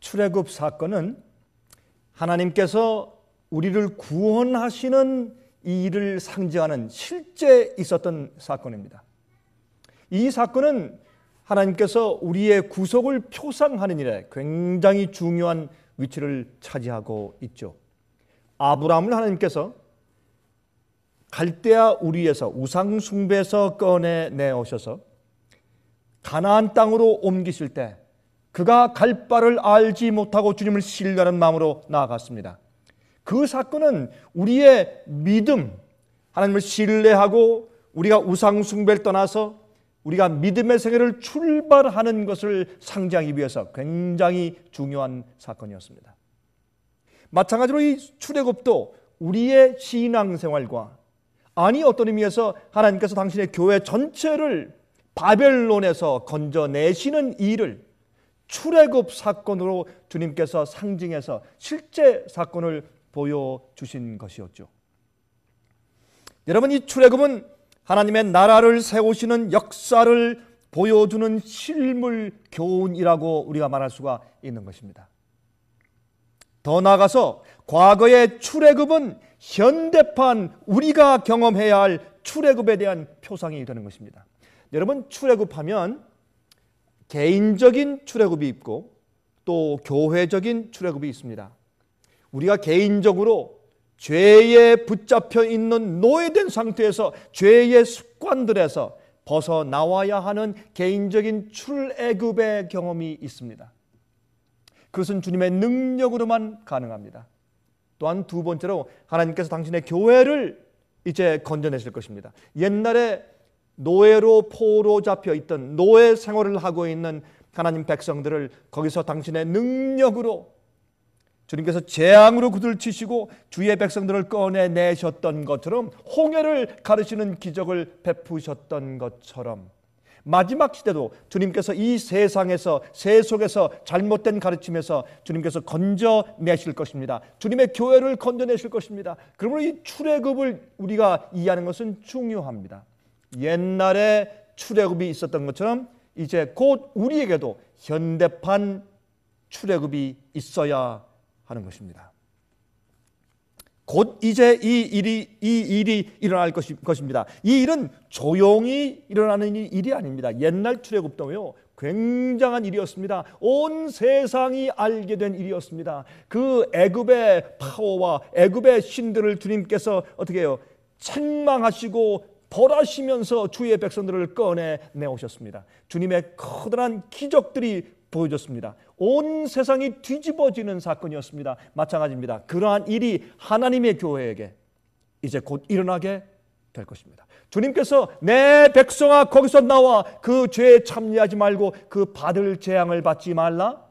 출애굽 사건은 하나님께서 우리를 구원하시는 이 일을 상징하는 실제 있었던 사건입니다. 이 사건은 하나님께서 우리의 구속을 표상하는 일에 굉장히 중요한 위치를 차지하고 있죠. 아브라함을 하나님께서 갈대아 우리에서 우상 숭배에서 꺼내 내오셔서 가나안 땅으로 옮기실 때 그가 갈 바를 알지 못하고 주님을 신뢰하는 마음으로 나아갔습니다. 그 사건은 우리의 믿음, 하나님을 신뢰하고 우리가 우상숭배를 떠나서 우리가 믿음의 세계를 출발하는 것을 상징하기 위해서 굉장히 중요한 사건이었습니다. 마찬가지로 이 출애굽도 우리의 신앙생활과 아니 어떤 의미에서 하나님께서 당신의 교회 전체를 바벨론에서 건져내시는 일을 출애굽 사건으로 주님께서 상징해서 실제 사건을 보여주신 것이었죠. 여러분 이 출애굽은 하나님의 나라를 세우시는 역사를 보여주는 실물 교훈이라고 우리가 말할 수가 있는 것입니다. 더 나아가서 과거의 출애굽은 현대판 우리가 경험해야 할 출애굽에 대한 표상이 되는 것입니다. 여러분 출애굽하면 개인적인 출애굽이 있고 또 교회적인 출애굽이 있습니다. 우리가 개인적으로 죄에 붙잡혀 있는 노예된 상태에서 죄의 습관들에서 벗어나와야 하는 개인적인 출애굽의 경험이 있습니다. 그것은 주님의 능력으로만 가능합니다. 또한 두 번째로 하나님께서 당신의 교회를 이제 건져내실 것입니다. 옛날에 노예로 포로 잡혀 있던 노예 생활을 하고 있는 하나님 백성들을 거기서 당신의 능력으로 주님께서 재앙으로 그들치시고 주의 백성들을 꺼내내셨던 것처럼 홍해를 가르치는 기적을 베푸셨던 것처럼 마지막 시대도 주님께서 이 세상에서 세 속에서 잘못된 가르침에서 주님께서 건져내실 것입니다. 주님의 교회를 건져내실 것입니다. 그러므로 이 출애굽을 우리가 이해하는 것은 중요합니다. 옛날에 출애굽이 있었던 것처럼 이제 곧 우리에게도 현대판 출애굽이 있어야 하는 것입니다. 곧 이제 이 일이 이 일이 일어날 것이, 것입니다. 이 일은 조용히 일어나는 일이 아닙니다. 옛날 출애굽도요 굉장한 일이었습니다. 온 세상이 알게 된 일이었습니다. 그 애굽의 파워와 애굽의 신들을 주님께서 어떻게 해요? 책망하시고 벌하시면서 주의 백성들을 꺼내 내오셨습니다. 주님의 커다란 기적들이 보여줬습니다. 온 세상이 뒤집어지는 사건이었습니다. 마찬가지입니다. 그러한 일이 하나님의 교회에게 이제 곧 일어나게 될 것입니다. 주님께서 내 백성아 거기서 나와 그 죄에 참여하지 말고 그 받을 재앙을 받지 말라.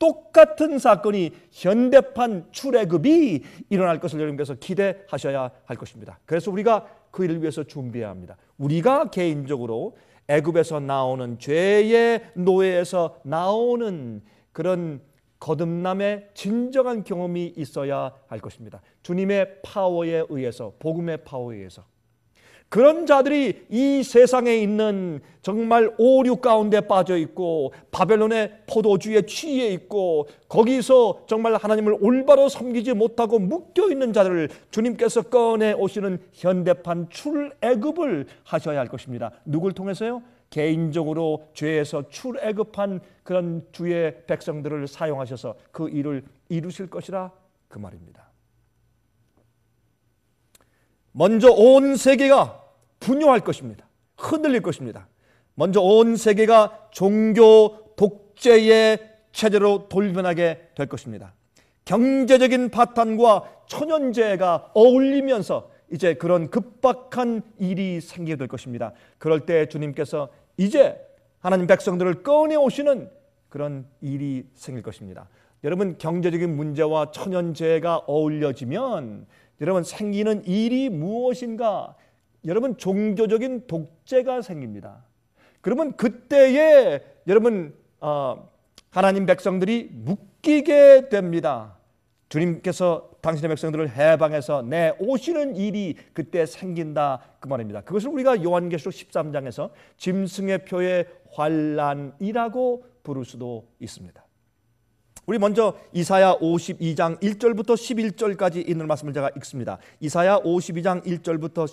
똑같은 사건이 현대판 출애굽이 일어날 것을 여러분께서 기대하셔야 할 것입니다. 그래서 우리가 그 일을 위해서 준비해야 합니다. 우리가 개인적으로 애굽에서 나오는 죄의 노예에서 나오는 그런 거듭남의 진정한 경험이 있어야 할 것입니다. 주님의 파워에 의해서 복음의 파워에 의해서 그런 자들이 이 세상에 있는 정말 오류 가운데 빠져 있고 바벨론의 포도주에 취해 있고 거기서 정말 하나님을 올바로 섬기지 못하고 묶여 있는 자들을 주님께서 꺼내 오시는 현대판 출애굽을 하셔야 할 것입니다. 누굴 통해서요? 개인적으로 죄에서 출애굽한 그런 주의 백성들을 사용하셔서 그 일을 이루실 것이라 그 말입니다. 먼저 온 세계가 분열할 것입니다. 흔들릴 것입니다. 먼저 온 세계가 종교 독재의 체제로 돌변하게 될 것입니다. 경제적인 파탄과 천연재해가 어울리면서 이제 그런 급박한 일이 생기게 될 것입니다. 그럴 때 주님께서 이제 하나님 백성들을 꺼내 오시는 그런 일이 생길 것입니다. 여러분 경제적인 문제와 천연재해가 어울려지면 여러분 생기는 일이 무엇인가 여러분 종교적인 독재가 생깁니다. 그러면 그때에 여러분 어, 하나님 백성들이 묶이게 됩니다. 주님께서 당신의 백성들을 해방해서 내오시는 일이 그때 생긴다 그 말입니다. 그것을 우리가 요한계시록 13장에서 짐승의 표의 환란이라고 부를 수도 있습니다. 우리 먼저 이사야 52장 1절부터 11절까지 있는 말씀을 제가 읽습니다. 이사야 52장 1절부터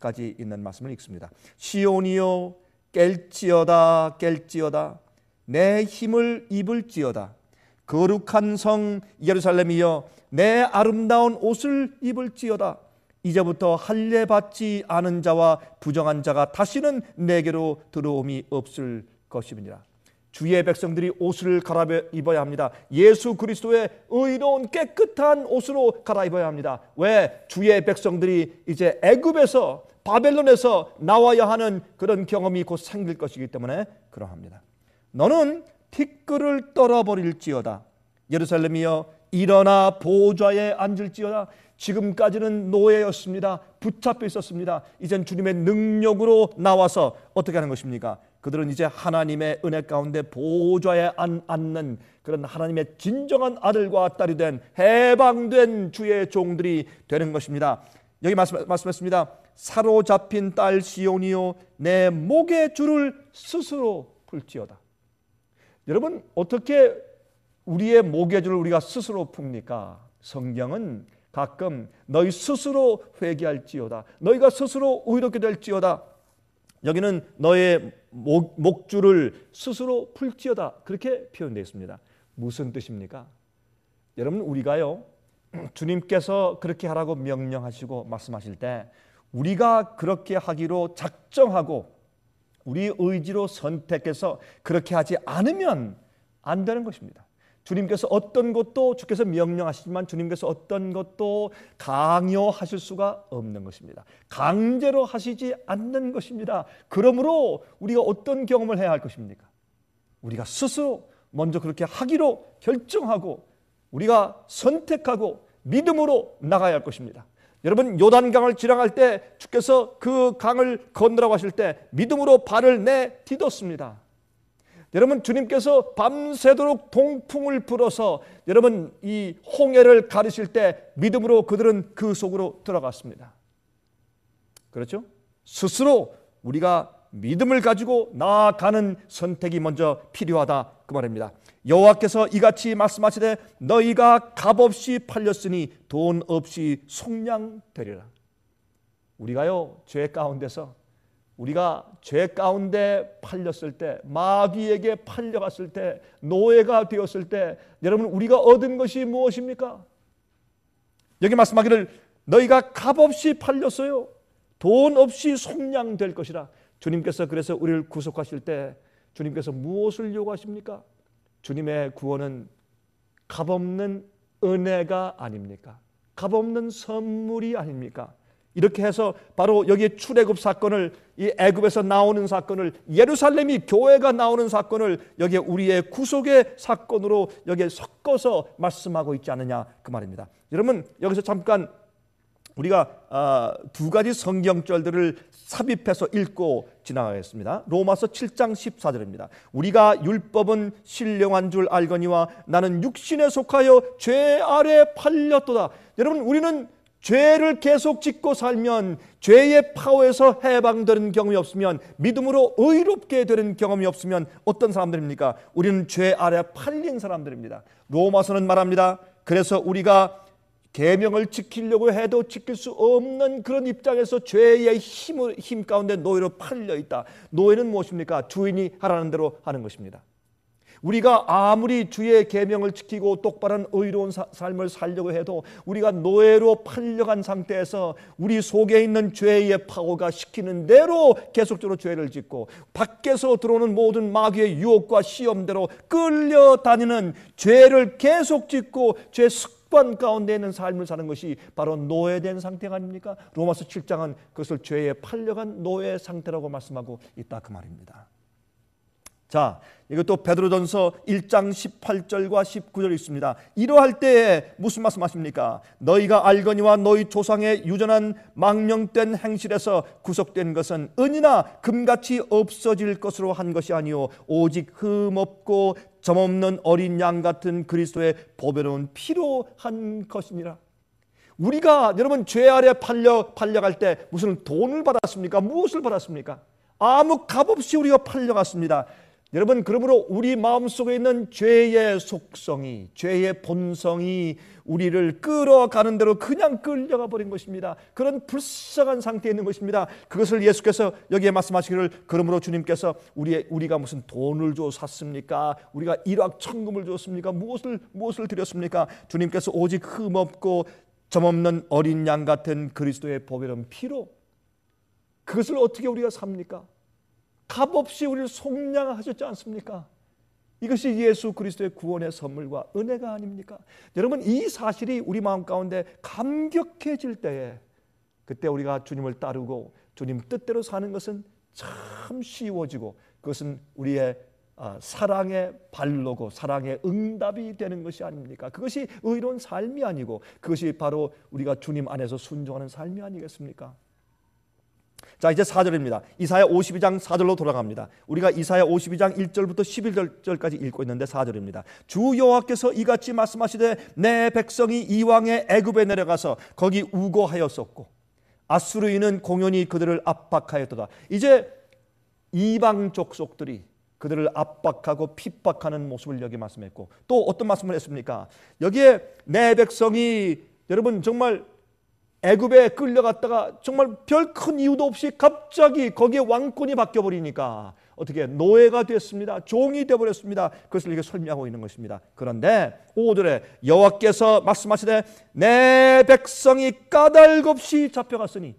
11절까지 있는 말씀을 읽습니다. 시온이여 깰지어다 깰지어다 내 힘을 입을지어다 거룩한 성 예루살렘이여 내 아름다운 옷을 입을지어다 이제부터 할례 받지 않은 자와 부정한 자가 다시는 내게로 들어옴이 없을 것이니라 주의 백성들이 옷을 갈아입어야 합니다. 예수 그리스도의 의로운 깨끗한 옷으로 갈아입어야 합니다. 왜 주의 백성들이 이제 애굽에서 바벨론에서 나와야 하는 그런 경험이 곧 생길 것이기 때문에 그러합니다. 너는 티끌을 떨어버릴지어다. 예루살렘이여 일어나 보좌에 앉을지어다. 지금까지는 노예였습니다. 붙잡혀 있었습니다. 이젠 주님의 능력으로 나와서 어떻게 하는 것입니까? 그들은 이제 하나님의 은혜 가운데 보좌에 앉는 그런 하나님의 진정한 아들과 딸이 된 해방된 주의 종들이 되는 것입니다. 여기 말씀, 말씀했습니다. 사로잡힌 딸 시온이요 내 목의 줄을 스스로 풀지어다. 여러분 어떻게 우리의 목의 줄을 우리가 스스로 풉니까? 성경은 가끔 너희 스스로 회개할지어다. 너희가 스스로 의롭게 될지어다. 여기는 너의 목, 목줄을 스스로 풀지어다 그렇게 표현되어 있습니다. 무슨 뜻입니까? 여러분 우리가요 주님께서 그렇게 하라고 명령하시고 말씀하실 때 우리가 그렇게 하기로 작정하고 우리 의지로 선택해서 그렇게 하지 않으면 안 되는 것입니다. 주님께서 어떤 것도 주께서 명령하시지만 주님께서 어떤 것도 강요하실 수가 없는 것입니다. 강제로 하시지 않는 것입니다. 그러므로 우리가 어떤 경험을 해야 할 것입니까? 우리가 스스로 먼저 그렇게 하기로 결정하고 우리가 선택하고 믿음으로 나가야 할 것입니다. 여러분 요단강을 지나갈 때 주께서 그 강을 건너라고 하실 때 믿음으로 발을 내딛었습니다. 여러분 주님께서 밤새도록 동풍을 불어서 여러분 이 홍해를 가르실 때 믿음으로 그들은 그 속으로 들어갔습니다. 그렇죠? 스스로 우리가 믿음을 가지고 나아가는 선택이 먼저 필요하다 그 말입니다. 여호와께서 이같이 말씀하시되 너희가 값없이 팔렸으니 돈 없이 속량 되리라. 우리가요 죄 가운데서 우리가 죄 가운데 팔렸을 때, 마귀에게 팔려갔을 때, 노예가 되었을 때, 여러분, 우리가 얻은 것이 무엇입니까? 여기 말씀하기를 너희가 값 없이 팔렸어요. 돈 없이 속량될 것이라. 주님께서 그래서 우리를 구속하실 때 주님께서 무엇을 요구하십니까? 주님의 구원은 값없는 은혜가 아닙니까? 값없는 선물이 아닙니까? 이렇게 해서 바로 여기에 출애굽 사건을 이 애굽에서 나오는 사건을 예루살렘이 교회가 나오는 사건을 여기에 우리의 구속의 사건으로 여기에 섞어서 말씀하고 있지 않느냐 그 말입니다. 여러분 여기서 잠깐 우리가 아, 두 가지 성경절들을 삽입해서 읽고 지나가겠습니다. 로마서 7장 14절입니다. 우리가 율법은 신령한 줄 알거니와 나는 육신에 속하여 죄 아래 팔렸도다. 여러분 우리는 죄를 계속 짓고 살면 죄의 파워에서 해방되는 경험이 없으면 믿음으로 의롭게 되는 경험이 없으면 어떤 사람들입니까? 우리는 죄 아래 팔린 사람들입니다. 로마서는 말합니다. 그래서 우리가 계명을 지키려고 해도 지킬 수 없는 그런 입장에서 죄의 힘을, 힘 가운데 노예로 팔려 있다. 노예는 무엇입니까? 주인이 하라는 대로 하는 것입니다. 우리가 아무리 주의 계명을 지키고 똑바른 의로운 사, 삶을 살려고 해도 우리가 노예로 팔려간 상태에서 우리 속에 있는 죄의 파워가 시키는 대로 계속적으로 죄를 짓고 밖에서 들어오는 모든 마귀의 유혹과 시험대로 끌려다니는 죄를 계속 짓고 죄 습관 가운데 있는 삶을 사는 것이 바로 노예된 상태 가 아닙니까? 로마서 7장은 그것을 죄에 팔려간 노예 상태라고 말씀하고 있다 그 말입니다. 자, 이것도 베드로전서 1장 18절과 19절이 있습니다. 이러할 때에 무슨 말씀하십니까? 너희가 알거니와 너희 조상의 유전한 망령된 행실에서 구속된 것은 은이나 금같이 없어질 것으로 한 것이 아니요 오직 흠없고 점없는 어린 양 같은 그리스도의 보배로운 피로 한 것이니라. 우리가 여러분 죄 아래 팔려 팔려갈 때 무슨 돈을 받았습니까? 무엇을 받았습니까? 아무 값 없이 우리가 팔려갔습니다. 여러분 그러므로 우리 마음속에 있는 죄의 속성이 죄의 본성이 우리를 끌어가는 대로 그냥 끌려가 버린 것입니다. 그런 불쌍한 상태에 있는 것입니다. 그것을 예수께서 여기에 말씀하시기를 그러므로 주님께서 우리 우리가 무슨 돈을 줘 샀습니까? 우리가 일확천금을 줬습니까? 무엇을 무엇을 드렸습니까? 주님께서 오직 흠없고 점없는 어린 양 같은 그리스도의 보배로운 피로 그것을 어떻게 우리가 삽니까? 값없이 우리를 속량하셨지 않습니까? 이것이 예수 그리스도의 구원의 선물과 은혜가 아닙니까? 여러분 이 사실이 우리 마음 가운데 감격해질 때에 그때 우리가 주님을 따르고 주님 뜻대로 사는 것은 참 쉬워지고 그것은 우리의 아, 사랑의 발로고 사랑의 응답이 되는 것이 아닙니까? 그것이 의로운 삶이 아니고 그것이 바로 우리가 주님 안에서 순종하는 삶이 아니겠습니까? 자, 이제 4절입니다. 이사야 52장 4절로 돌아갑니다. 우리가 이사야 52장 1절부터 11절까지 읽고 있는데 4절입니다. 주 여호와께서 이같이 말씀하시되 내 백성이 이왕의 애굽에 내려가서 거기 우거하였었고 아수르인은 공연히 그들을 압박하였도다. 이제 이방 족속들이 그들을 압박하고 핍박하는 모습을 여기 말씀했고 또 어떤 말씀을 했습니까? 여기에 내 백성이 여러분 정말 애굽에 끌려갔다가 정말 별 큰 이유도 없이 갑자기 거기에 왕권이 바뀌어 버리니까 어떻게 노예가 됐습니다. 종이 되어 버렸습니다. 그것을 이렇게 설명하고 있는 것입니다. 그런데 오절에 여호와께서 말씀하시되 내 백성이 까닭없이 잡혀갔으니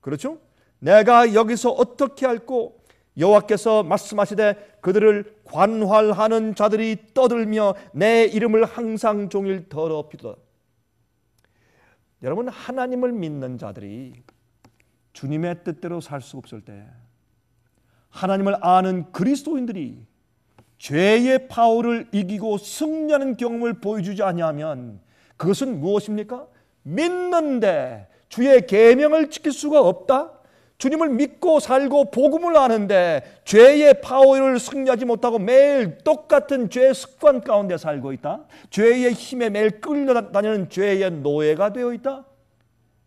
그렇죠? 내가 여기서 어떻게 할고 여호와께서 말씀하시되 그들을 관활하는 자들이 떠들며 내 이름을 항상 종일 더럽히도다. 여러분 하나님을 믿는 자들이 주님의 뜻대로 살 수 없을 때 하나님을 아는 그리스도인들이 죄의 파울을 이기고 승리하는 경험을 보여주지 아니하면 그것은 무엇입니까? 믿는데 주의 계명을 지킬 수가 없다. 주님을 믿고 살고 복음을 아는데 죄의 파워를 승리하지 못하고 매일 똑같은 죄의 습관 가운데 살고 있다. 죄의 힘에 매일 끌려다니는 죄의 노예가 되어 있다.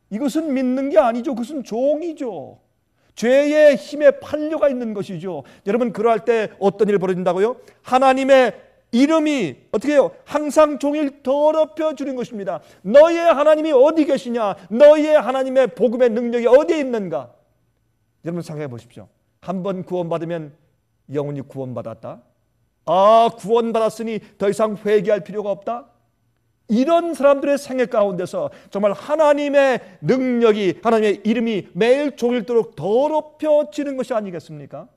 이것은 믿는 게 아니죠. 그것은 종이죠. 죄의 힘에 팔려가 있는 것이죠. 여러분 그러할 때 어떤 일이 벌어진다고요? 하나님의 이름이 어떻게 해요? 항상 종일 더럽혀 주는 것입니다. 너희의 하나님이 어디 계시냐? 너희의 하나님의 복음의 능력이 어디에 있는가? 여러분 생각해 보십시오. 한 번 구원받으면 영혼이 구원받았다. 아, 구원받았으니 더 이상 회개할 필요가 없다. 이런 사람들의 생애 가운데서 정말 하나님의 능력이 하나님의 이름이 매일 종일도록 더럽혀지는 것이 아니겠습니까?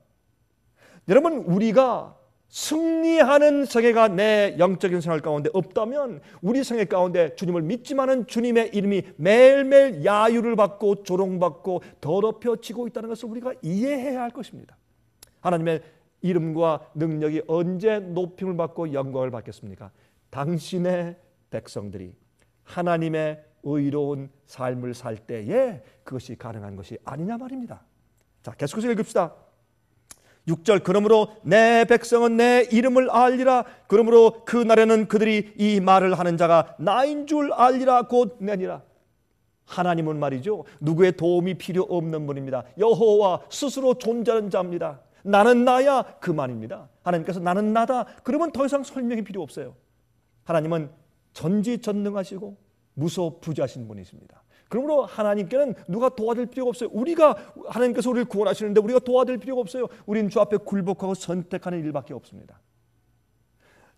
여러분 우리가 승리하는 세계가내 영적인 생활 가운데 없다면 우리 생애 가운데 주님을 믿지만은 주님의 이름이 매일매일 야유를 받고 조롱받고 더럽혀지고 있다는 것을 우리가 이해해야 할 것입니다. 하나님의 이름과 능력이 언제 높임을 받고 영광을 받겠습니까? 당신의 백성들이 하나님의 의로운 삶을 살 때에 그것이 가능한 것이 아니냐 말입니다. 자, 계속해서 읽읍시다. 6절 그러므로 내 백성은 내 이름을 알리라 그러므로 그 날에는 그들이 이 말을 하는 자가 나인 줄 알리라 곧 내니라 하나님은 말이죠 누구의 도움이 필요 없는 분입니다 여호와 스스로 존재하는 자입니다 나는 나야 그 말입니다 하나님께서 나는 나다 그러면 더 이상 설명이 필요 없어요 하나님은 전지전능하시고 무소부지하신 분이십니다 그러므로 하나님께는 누가 도와줄 필요가 없어요. 우리가 하나님께서 우리를 구원하시는데 우리가 도와줄 필요가 없어요. 우리는 주 앞에 굴복하고 선택하는 일밖에 없습니다.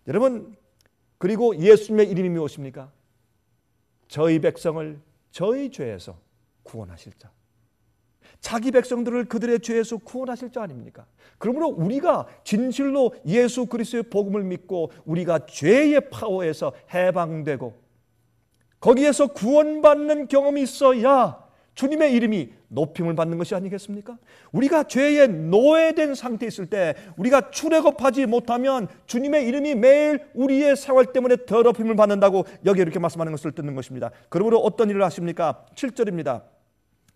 여러분 그리고 예수님의 이름이 무엇입니까? 저희 백성을 저희 죄에서 구원하실 자. 자기 백성들을 그들의 죄에서 구원하실 자 아닙니까? 그러므로 우리가 진실로 예수 그리스도의 복음을 믿고 우리가 죄의 파워에서 해방되고 거기에서 구원받는 경험이 있어야 주님의 이름이 높임을 받는 것이 아니겠습니까? 우리가 죄에 노예된 상태에 있을 때 우리가 출애굽하지 못하면 주님의 이름이 매일 우리의 생활 때문에 더럽힘을 받는다고 여기 이렇게 말씀하는 것을 듣는 것입니다. 그러므로 어떤 일을 하십니까? 7절입니다.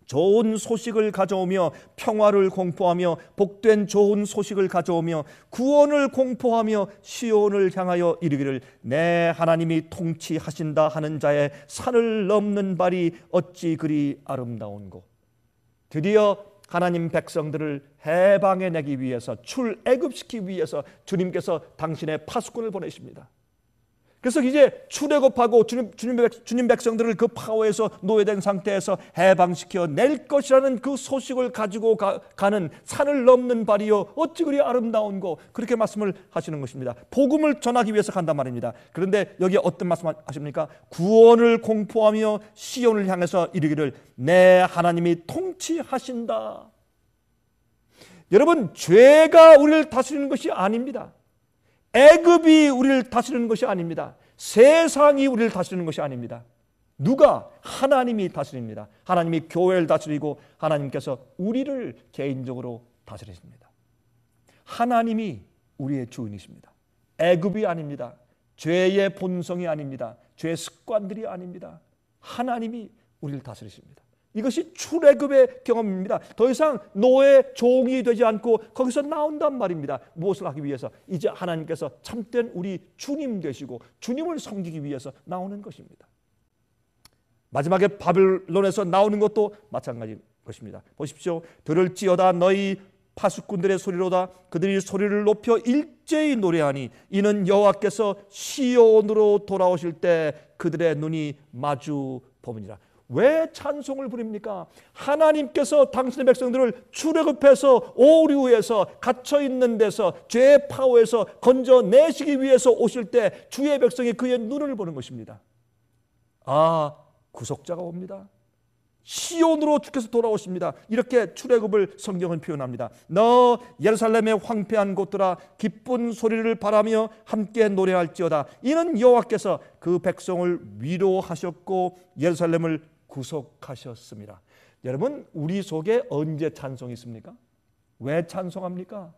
좋은 소식을 가져오며 평화를 공포하며 복된 좋은 소식을 가져오며 구원을 공포하며 시온을 향하여 이르기를 내 하나님이 통치하신다 하는 자의 산을 넘는 발이 어찌 그리 아름다운고 드디어 하나님 백성들을 해방해 내기 위해서 출애굽시키기 위해서 주님께서 당신의 파수꾼을 보내십니다. 그래서 이제 출애굽하고 주님, 주님, 백, 주님 백성들을 그 파워에서 노예된 상태에서 해방시켜 낼 것이라는 그 소식을 가지고 가, 는 산을 넘는 발이요 어찌 그리 아름다운 거 그렇게 말씀을 하시는 것입니다. 복음을 전하기 위해서 간단 말입니다. 그런데 여기에 어떤 말씀하십니까? 구원을 공포하며 시온을 향해서 이르기를 내 하나님이 통치하신다. 여러분 죄가 우리를 다스리는 것이 아닙니다. 애굽이 우리를 다스리는 것이 아닙니다. 세상이 우리를 다스리는 것이 아닙니다. 누가 하나님이 다스립니다. 하나님이 교회를 다스리고 하나님께서 우리를 개인적으로 다스리십니다. 하나님이 우리의 주인이십니다. 애굽이 아닙니다. 죄의 본성이 아닙니다. 죄 습관들이 아닙니다. 하나님이 우리를 다스리십니다. 이것이 출애굽의 경험입니다. 더 이상 노예 종이 되지 않고 거기서 나온단 말입니다. 무엇을 하기 위해서 이제 하나님께서 참된 우리 주님 되시고 주님을 섬기기 위해서 나오는 것입니다. 마지막에 바벨론에서 나오는 것도 마찬가지 것입니다. 보십시오. 들을지어다 너희 파수꾼들의 소리로다 그들이 소리를 높여 일제히 노래하니 이는 여호와께서 시온으로 돌아오실 때 그들의 눈이 마주 보느니라. 왜 찬송을 부립니까? 하나님께서 당신의 백성들을 출애굽해서 오류에서 갇혀 있는 데서 죄의 파워에서 건져내시기 위해서 오실 때 주의 백성이 그의 눈을 보는 것입니다. 아, 구속자가 옵니다. 시온으로 주께서 돌아오십니다. 이렇게 출애굽을 성경은 표현합니다. 너 예루살렘의 황폐한 곳들아 기쁜 소리를 바라며 함께 노래할지어다. 이는 여호와께서 그 백성을 위로하셨고 예루살렘을 구속하셨습니다. 여러분, 우리 속에 언제 찬송이 있습니까? 왜 찬송합니까?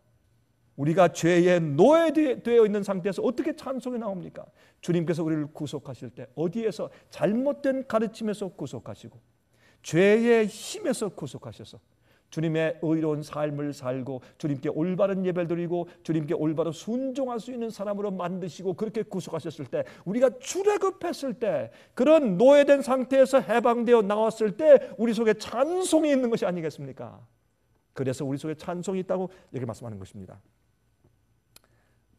우리가 죄의 노예되어 있는 상태에서 어떻게 찬송이 나옵니까? 주님께서 우리를 구속하실 때 어디에서 잘못된 가르침에서 구속하시고 죄의 힘에서 구속하셔서 주님의 의로운 삶을 살고 주님께 올바른 예배를 드리고 주님께 올바로 순종할 수 있는 사람으로 만드시고 그렇게 구속하셨을 때 우리가 출애굽했을 때 그런 노예된 상태에서 해방되어 나왔을 때 우리 속에 찬송이 있는 것이 아니겠습니까? 그래서 우리 속에 찬송이 있다고 이렇게 말씀하는 것입니다.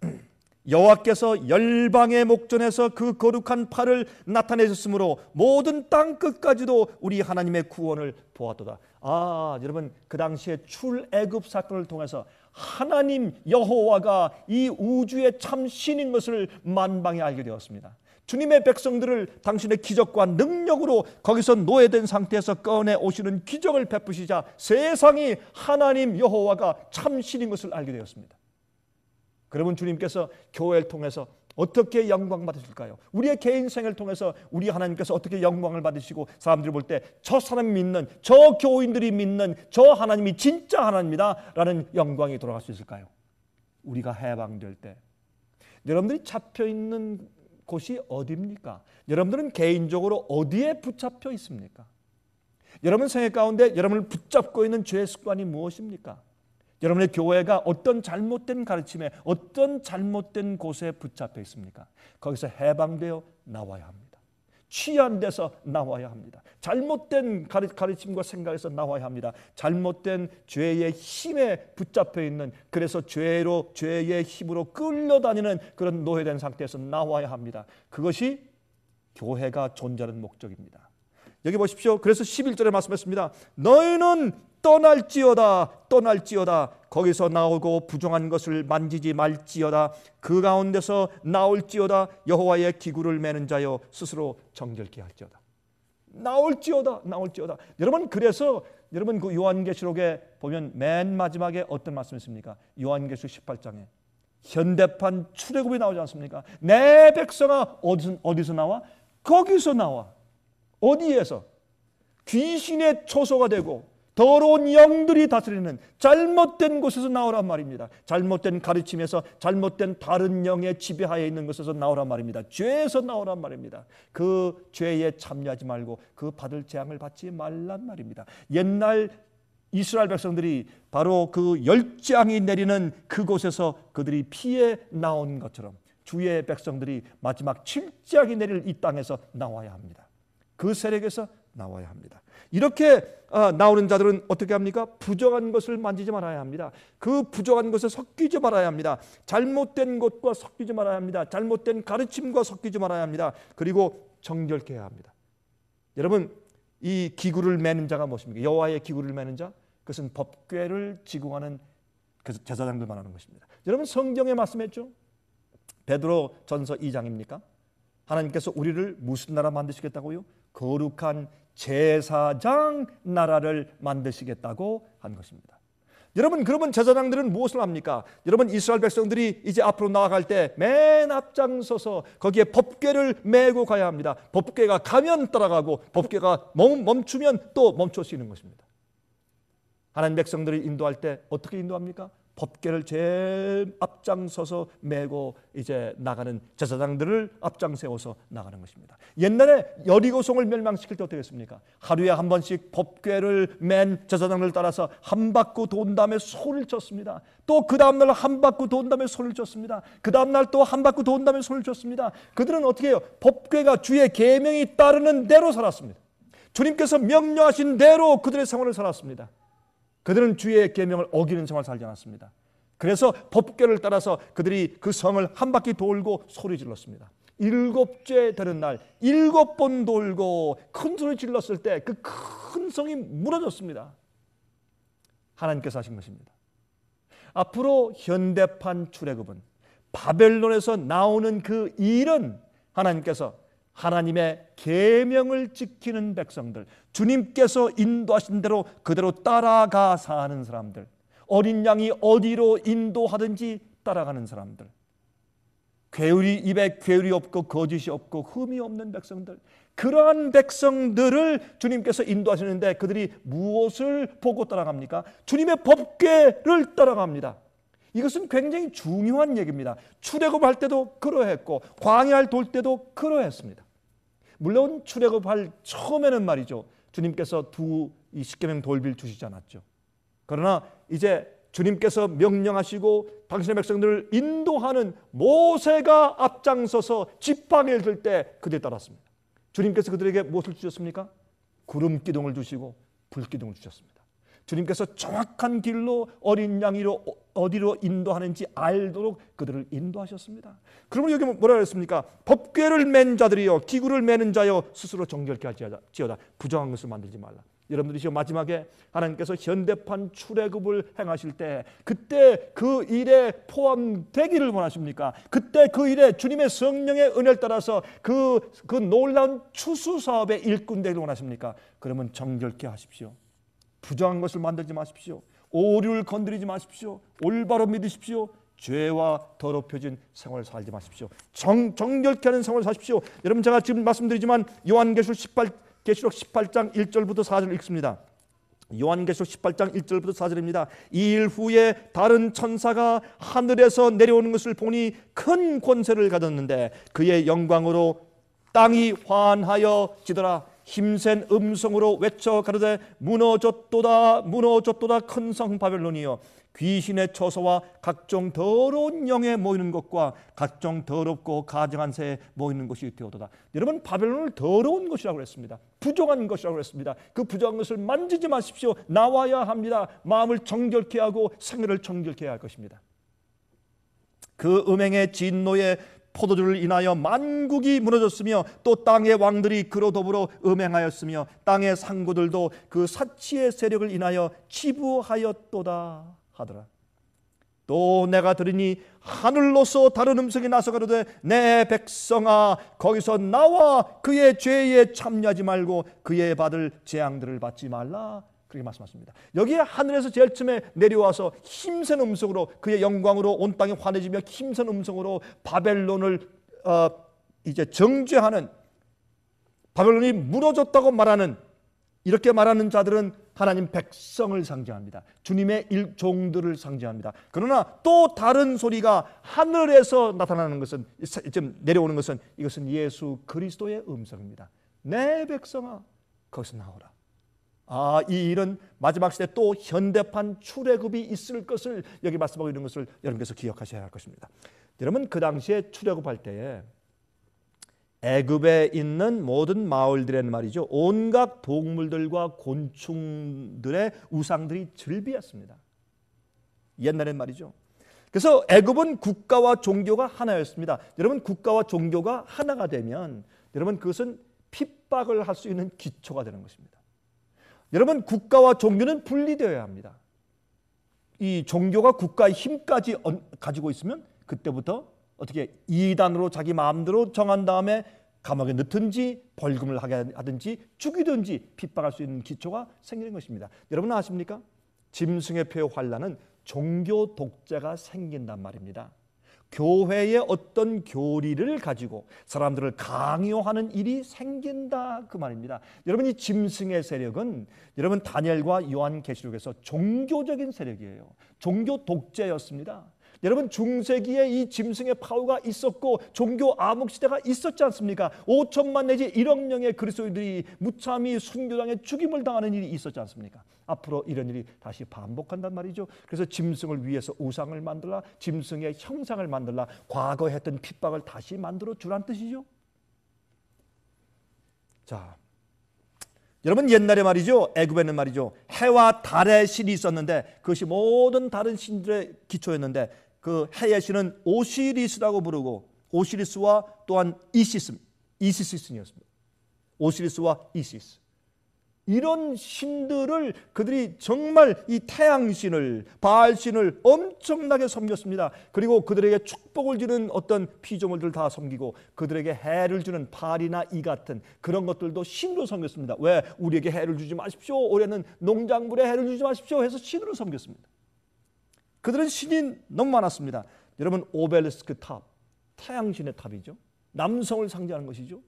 여호와께서 열방의 목전에서 그 거룩한 팔을 나타내셨으므로 모든 땅 끝까지도 우리 하나님의 구원을 보았도다. 아, 여러분 그 당시에 출애굽 사건을 통해서 하나님 여호와가 이 우주의 참 신인 것을 만방에 알게 되었습니다. 주님의 백성들을 당신의 기적과 능력으로 거기서 노예된 상태에서 꺼내 오시는 기적을 베푸시자 세상이 하나님 여호와가 참신인 것을 알게 되었습니다. 그러면 주님께서 교회를 통해서 어떻게 영광 받으실까요? 우리의 개인 생을 통해서 우리 하나님께서 어떻게 영광을 받으시고 사람들이 볼 때 저 사람 믿는 저 교인들이 믿는 저 하나님이 진짜 하나님이다라는 영광이 돌아갈 수 있을까요? 우리가 해방될 때 여러분들이 잡혀 있는 곳이 어디입니까? 여러분들은 개인적으로 어디에 붙잡혀 있습니까? 여러분 생애 가운데 여러분을 붙잡고 있는 죄의 습관이 무엇입니까? 여러분의 교회가 어떤 잘못된 가르침에 어떤 잘못된 곳에 붙잡혀 있습니까? 거기서 해방되어 나와야 합니다. 취한 데서 나와야 합니다. 잘못된 가르침과 생각에서 나와야 합니다. 잘못된 죄의 힘에 붙잡혀 있는 그래서 죄로 죄의 힘으로 끌려다니는 그런 노예된 상태에서 나와야 합니다. 그것이 교회가 존재하는 목적입니다. 여기 보십시오. 그래서 11절에 말씀했습니다. 너희는 떠날지어다 떠날지어다 거기서 나오고 부정한 것을 만지지 말지어다 그 가운데서 나올지어다 여호와의 기구를 매는 자여 스스로 정결케 할지어다 나올지어다 나올지어다 여러분 그래서 여러분 그 요한계시록에 보면 맨 마지막에 어떤 말씀이 십니까 요한계시록 18장에 현대판 출애굽이 나오지 않습니까 내 백성아 어디서, 어디서 나와 거기서 나와 어디에서 귀신의 초소가 되고 더러운 영들이 다스리는 잘못된 곳에서 나오란 말입니다. 잘못된 가르침에서 잘못된 다른 영의 지배하에 있는 곳에서 나오란 말입니다. 죄에서 나오란 말입니다. 그 죄에 참여하지 말고 그 받을 재앙을 받지 말란 말입니다. 옛날 이스라엘 백성들이 바로 그 열장이 내리는 그곳에서 그들이 피해 나온 것처럼 주의 백성들이 마지막 칠장이 내릴 이 땅에서 나와야 합니다. 그 세력에서 나와야 합니다. 이렇게 아, 나오는 자들은 어떻게 합니까? 부정한 것을 만지지 말아야 합니다. 그 부정한 것을 섞이지 말아야 합니다. 잘못된 것과 섞이지 말아야 합니다. 잘못된 가르침과 섞이지 말아야 합니다. 그리고 정결케 해야 합니다. 여러분 이 기구를 매는 자가 무엇입니까? 여호와의 기구를 매는 자 그것은 법궤를 지구하는 그 제사장들 말하는 것입니다. 여러분 성경에 말씀했죠? 베드로 전서 2장입니까? 하나님께서 우리를 무슨 나라 만드시겠다고요? 거룩한 제사장 나라를 만드시겠다고 한 것입니다. 여러분 그러면 제사장들은 무엇을 합니까? 여러분 이스라엘 백성들이 이제 앞으로 나아갈 때 맨 앞장서서 거기에 법궤를 메고 가야 합니다. 법궤가 가면 따라가고 법궤가 멈추면 또멈출수있는 것입니다. 하나님 백성들을 인도할 때 어떻게 인도합니까? 법계를 제일 앞장서서 메고 이제 나가는 제사장들을 앞장세워서 나가는 것입니다. 옛날에 여리고성을 멸망시킬 때 어떻게 했습니까? 하루에 한 번씩 법계를맨 제사장을 따라서 한바꾸돈 다음에 손을 쳤습니다. 또 그 다음날 한바꾸돈 다음에 손을 쳤습니다. 그 다음날 또 한바꾸돈 다음에 손을 쳤습니다. 그들은 어떻게 해요? 법계가 주의 계명이 따르는 대로 살았습니다. 주님께서 명령하신 대로 그들의 생활을 살았습니다. 그들은 주의 계명을 어기는 생활 살지 않았습니다. 그래서 법궤를 따라서 그들이 그 성을 한 바퀴 돌고 소리 질렀습니다. 일곱째 되는 날 일곱 번 돌고 큰 소리 질렀을 때 그 큰 성이 무너졌습니다. 하나님께서 하신 것입니다. 앞으로 현대판 출애굽은 바벨론에서 나오는 그 일은 하나님께서 하나님의 계명을 지키는 백성들, 주님께서 인도하신 대로 그대로 따라가 사는 사람들, 어린 양이 어디로 인도하든지 따라가는 사람들, 괴울이 입에 괴울이 없고 거짓이 없고 흠이 없는 백성들, 그러한 백성들을 주님께서 인도하시는데 그들이 무엇을 보고 따라갑니까? 주님의 법궤를 따라갑니다. 이것은 굉장히 중요한 얘기입니다. 출애굽할 때도 그러했고 광야를 돌 때도 그러했습니다. 물론 출애굽할 처음에는 말이죠. 주님께서 두이 십계명 돌비를 주시지 않았죠. 그러나 이제 주님께서 명령하시고 당신의 백성들을 인도하는 모세가 앞장서서 지팡이를 들때 그들에 따랐습니다. 주님께서 그들에게 무엇을 주셨습니까? 구름 기둥을 주시고 불 기둥을 주셨습니다. 주님께서 정확한 길로 어린 양이로 어, 어디로 인도하는지 알도록 그들을 인도하셨습니다. 그러면 여기 뭐라 그랬습니까? 법궤를 맨 자들이여 기구를 매는 자여 스스로 정결케 하지어다 부정한 것을 만들지 말라. 여러분들이 지금 마지막에 하나님께서 현대판 출애굽을 행하실 때 그때 그 일에 포함되기를 원하십니까? 그때 그 일에 주님의 성령의 은혜를 따라서 그, 그 놀라운 추수 사업의 일꾼 되기를 원하십니까? 그러면 정결케 하십시오. 부정한 것을 만들지 마십시오. 오류를 건드리지 마십시오. 올바로 믿으십시오. 죄와 더럽혀진 생활을 살지 마십시오. 정, 정결케 하는 생활을 사십시오. 여러분 제가 지금 말씀드리지만 요한계시18 계시록 18장 1절부터 4절 읽습니다. 요한계시록 18장 1절부터 4절입니다. 이 일 후에 다른 천사가 하늘에서 내려오는 것을 보니 큰 권세를 가졌는데 그의 영광으로 땅이 환하여 지더라. 힘센 음성으로 외쳐 가르되 무너졌도다 무너졌도다 큰 성 바벨론이여 귀신의 처소와 각종 더러운 영에 모이는 것과 각종 더럽고 가증한 새에 모이는 것이 되어도다. 여러분 바벨론을 더러운 것이라고 했습니다. 부정한 것이라고 했습니다. 그 부정한 것을 만지지 마십시오. 나와야 합니다. 마음을 정결케 하고 생애를 정결케 할 것입니다. 그 음행의 진노에 포도주를 인하여 만국이 무너졌으며 또 땅의 왕들이 그로 더불어 음행하였으며 땅의 상고들도 그 사치의 세력을 인하여 치부하였도다 하더라. 또 내가 들으니 하늘로서 다른 음성이 나서 가로되 내 백성아 거기서 나와 그의 죄에 참여하지 말고 그의 받을 재앙들을 받지 말라 그렇게 말씀하십니다. 여기에 하늘에서 제일 처음에 내려와서 힘센 음성으로 그의 영광으로 온 땅이 환해지며 힘센 음성으로 바벨론을 어, 이제 정죄하는 바벨론이 무너졌다고 말하는 이렇게 말하는 자들은 하나님 백성을 상징합니다. 주님의 일종들을 상징합니다. 그러나 또 다른 소리가 하늘에서 나타나는 것은 지금 내려오는 것은 이것은 예수 그리스도의 음성입니다. 내 백성아 거기서 나오라. 아, 이 일은 마지막 시대 또 현대판 출애굽이 있을 것을 여기 말씀하고 있는 것을 여러분께서 기억하셔야 할 것입니다. 여러분 그 당시에 출애굽할 때에 애굽에 있는 모든 마을들에는 말이죠. 온갖 동물들과 곤충들의 우상들이 즐비했습니다. 옛날엔 말이죠. 그래서 애굽은 국가와 종교가 하나였습니다. 여러분 국가와 종교가 하나가 되면 여러분 그것은 핍박을 할 수 있는 기초가 되는 것입니다. 여러분 국가와 종교는 분리되어야 합니다. 이 종교가 국가의 힘까지 가지고 있으면 그때부터 어떻게 이단으로 자기 마음대로 정한 다음에 감옥에 넣든지 벌금을 하든지 게하 죽이든지 핍박할 수 있는 기초가 생기는 것입니다. 여러분 아십니까? 짐승의 폐 환란은 종교 독재가 생긴단 말입니다. 교회의 어떤 교리를 가지고 사람들을 강요하는 일이 생긴다 그 말입니다. 여러분 이 짐승의 세력은 여러분 다니엘과 요한 계시록에서 종교적인 세력이에요. 종교 독재였습니다. 여러분 중세기에 이 짐승의 파워가 있었고 종교 암흑 시대가 있었지 않습니까? 5천만 내지 1억 명의 그리스도인들이 무참히 순교당해 죽임을 당하는 일이 있었지 않습니까? 앞으로 이런 일이 다시 반복한단 말이죠. 그래서 짐승을 위해서 우상을 만들라, 짐승의 형상을 만들라, 과거 했던 핍박을 다시 만들어 주란 뜻이죠. 자, 여러분 옛날에 말이죠. 애굽에는 말이죠. 해와 달의 신이 있었는데 그것이 모든 다른 신들의 기초였는데 그 해의 신은 오시리스라고 부르고 오시리스와 또한 이시스, 이시스 신이었습니다. 오시리스와 이시스. 이런 신들을 그들이 정말 이 태양신을 바알신을 엄청나게 섬겼습니다. 그리고 그들에게 축복을 주는 어떤 피조물들 다 섬기고 그들에게 해를 주는 발이나 이 같은 그런 것들도 신으로 섬겼습니다. 왜 우리에게 해를 주지 마십시오. 올해는 농작물에 해를 주지 마십시오. 해서 신으로 섬겼습니다. 그들은 신이 너무 많았습니다. 여러분 오벨리스크 탑 태양신의 탑이죠. 남성을 상징하는 것이죠.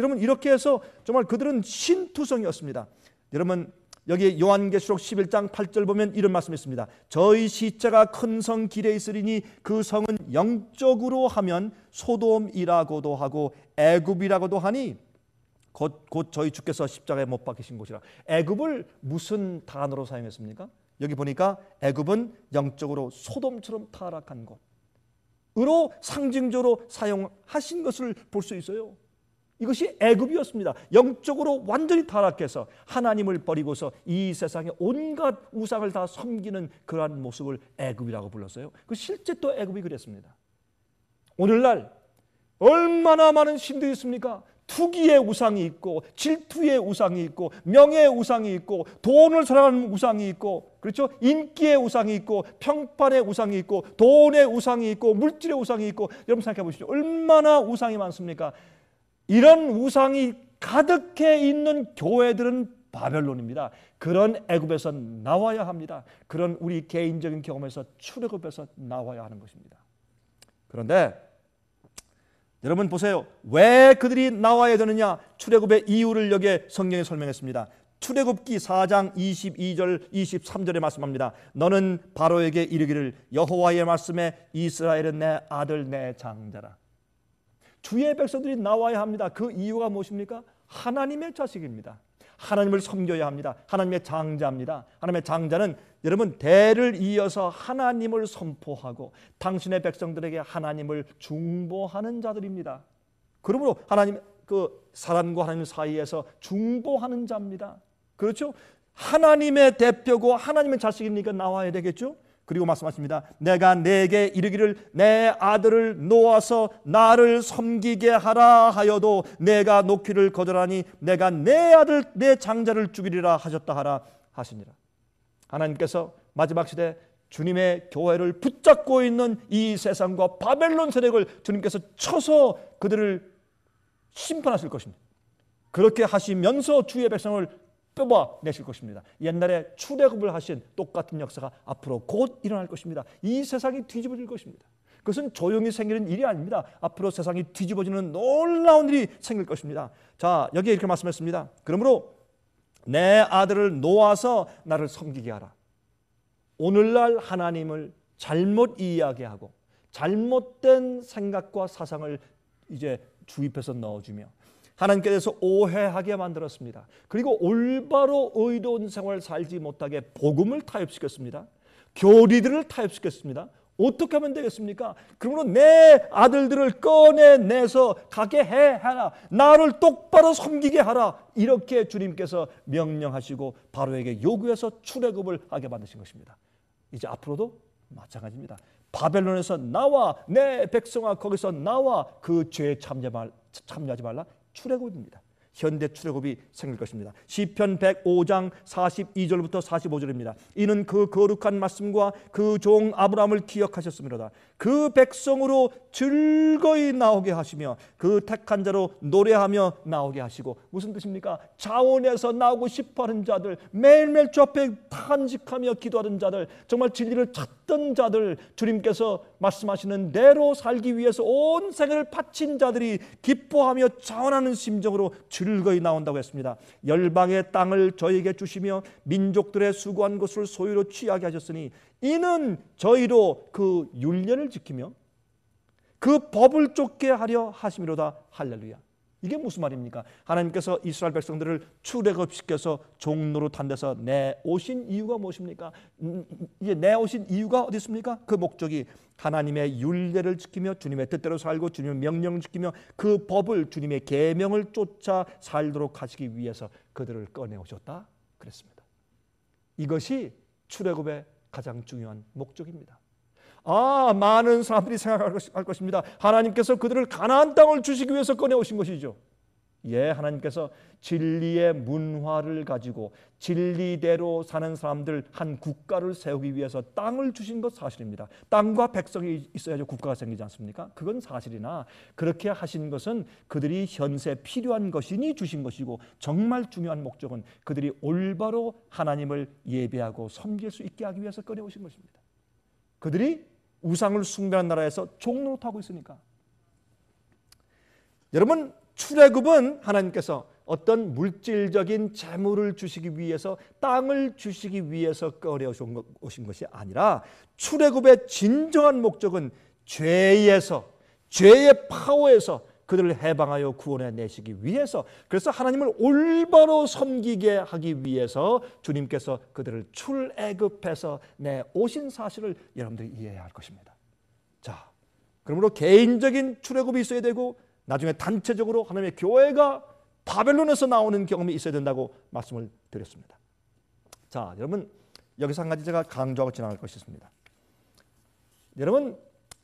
여러분 이렇게 해서 정말 그들은 신투성이었습니다. 여러분 여기 요한계시록 11장 8절 보면 이런 말씀이 있습니다. 저희 시체가 큰 성 길에 있으리니 그 성은 영적으로 하면 소돔이라고도 하고 애굽이라고도 하니 곧, 곧 저희 주께서 십자가에 못 박히신 곳이라. 애굽을 무슨 단어로 사용했습니까? 여기 보니까 애굽은 영적으로 소돔처럼 타락한 곳. 으로 상징적으로 사용하신 것을 볼 수 있어요. 이것이 애굽이었습니다. 영적으로 완전히 타락해서 하나님을 버리고서 이세상에 온갖 우상을 다 섬기는 그러한 모습을 애굽이라고 불렀어요. 그 실제 또 애굽이 그랬습니다. 오늘날 얼마나 많은 신들이 있습니까? 투기의 우상이 있고 질투의 우상이 있고 명예의 우상이 있고 돈을 사랑하는 우상이 있고 그렇죠? 인기의 우상이 있고 평판의 우상이 있고 돈의 우상이 있고 물질의 우상이 있고 여러분 생각해 보시죠. 얼마나 우상이 많습니까? 이런 우상이 가득해 있는 교회들은 바벨론입니다. 그런 애굽에서 나와야 합니다. 그런 우리 개인적인 경험에서 출애굽에서 나와야 하는 것입니다. 그런데 여러분 보세요. 왜 그들이 나와야 되느냐? 출애굽의 이유를 여기에 성경에 설명했습니다. 출애굽기 4장 22절 23절에 말씀합니다. 너는 바로에게 이르기를 여호와의 말씀에 이스라엘은 내 아들 내 장자라. 주의 백성들이 나와야 합니다. 그 이유가 무엇입니까? 하나님의 자식입니다. 하나님을 섬겨야 합니다. 하나님의 장자입니다. 하나님의 장자는 여러분 대를 이어서 하나님을 선포하고 당신의 백성들에게 하나님을 중보하는 자들입니다. 그러므로 하나님 그 사람과 하나님 사이에서 중보하는 자입니다. 그렇죠? 하나님의 대표고 하나님의 자식이니까 나와야 되겠죠? 그리고 말씀하십니다. 내가 내게 이르기를 내 아들을 놓아서 나를 섬기게 하라 하여도 내가 놓기를 거절하니 내가 내 아들 내 장자를 죽이리라 하셨다 하라 하시니라. 하나님께서 마지막 시대 주님의 교회를 붙잡고 있는 이 세상과 바벨론 세력을 주님께서 쳐서 그들을 심판하실 것입니다. 그렇게 하시면서 주의 백성을 뽑아내실 것입니다. 옛날에 출애굽을 하신 똑같은 역사가 앞으로 곧 일어날 것입니다. 이 세상이 뒤집어질 것입니다. 그것은 조용히 생기는 일이 아닙니다. 앞으로 세상이 뒤집어지는 놀라운 일이 생길 것입니다. 자, 여기에 이렇게 말씀했습니다. 그러므로 내 아들을 놓아서 나를 섬기게 하라. 오늘날 하나님을 잘못 이야기하고 잘못된 생각과 사상을 이제 주입해서 넣어주며 하나님께서 오해하게 만들었습니다. 그리고 올바로 의로운 생활을 살지 못하게 복음을 타협시켰습니다. 교리들을 타협시켰습니다. 어떻게 하면 되겠습니까? 그러므로 내 아들들을 꺼내내서 가게 해 하라. 나를 똑바로 섬기게 하라. 이렇게 주님께서 명령하시고 바로에게 요구해서 출애굽을 하게 만드신 것입니다. 이제 앞으로도 마찬가지입니다. 바벨론에서 나와 내 백성아 거기서 나와 그 죄에 참여하지 말라 출애굽입니다. 현대 출애굽이 생길 것입니다. 시편 105장 42절부터 45절입니다. 이는 그 거룩한 말씀과 그 종 아브라함을 기억하셨음이로다. 그 백성으로 즐거이 나오게 하시며 그 택한 자로 노래하며 나오게 하시고 무슨 뜻입니까? 자원에서 나오고 싶어하는 자들 매일매일 주 앞에 탄식하며 기도하는 자들 정말 진리를 찾던 자들 주님께서 말씀하시는 대로 살기 위해서 온 생을 바친 자들이 기뻐하며 자원하는 심정으로 즐거이 나온다고 했습니다. 열방의 땅을 저에게 주시며 민족들의 수고한 것을 소유로 취하게 하셨으니 이는 저희로 그 윤례를 지키며 그 법을 쫓게 하려 하심이로다 할렐루야. 이게 무슨 말입니까? 하나님께서 이스라엘 백성들을 출애굽시켜서 종로로 탄데서 내오신 이유가 무엇입니까? 음, 음, 이제 내오신 이유가 어디 있습니까? 그 목적이 하나님의 윤례를 지키며 주님의 뜻대로 살고 주님의 명령을 지키며 그 법을 주님의 계명을 쫓아 살도록 하시기 위해서 그들을 꺼내 오셨다 그랬습니다. 이것이 출애굽의 가장 중요한 목적입니다. 아, 많은 사람들이 생각할 것입니다. 하나님께서 그들을 가나안 땅을 주시기 위해서 꺼내오신 것이죠. 예, 하나님께서 진리의 문화를 가지고 진리대로 사는 사람들 한 국가를 세우기 위해서 땅을 주신 것 사실입니다. 땅과 백성이 있어야죠 국가가 생기지 않습니까? 그건 사실이나 그렇게 하신 것은 그들이 현세 필요한 것이니 주신 것이고 정말 중요한 목적은 그들이 올바로 하나님을 예배하고 섬길 수 있게 하기 위해서 꺼내오신 것입니다. 그들이 우상을 숭배한 나라에서 종로타고 있으니까. 여러분 출애굽은 하나님께서 어떤 물질적인 재물을 주시기 위해서 땅을 주시기 위해서 꺼려오신 것이 아니라 출애굽의 진정한 목적은 죄에서 죄의 파워에서 그들을 해방하여 구원해 내시기 위해서 그래서 하나님을 올바로 섬기게 하기 위해서 주님께서 그들을 출애굽해서 내오신 사실을 여러분들이 이해해야 할 것입니다. 자, 그러므로 개인적인 출애굽이 있어야 되고 나중에 단체적으로 하나님의 교회가 바벨론에서 나오는 경험이 있어야 된다고 말씀을 드렸습니다. 자, 여러분 여기서 한 가지 제가 강조하고 지나갈 것이 있습니다. 여러분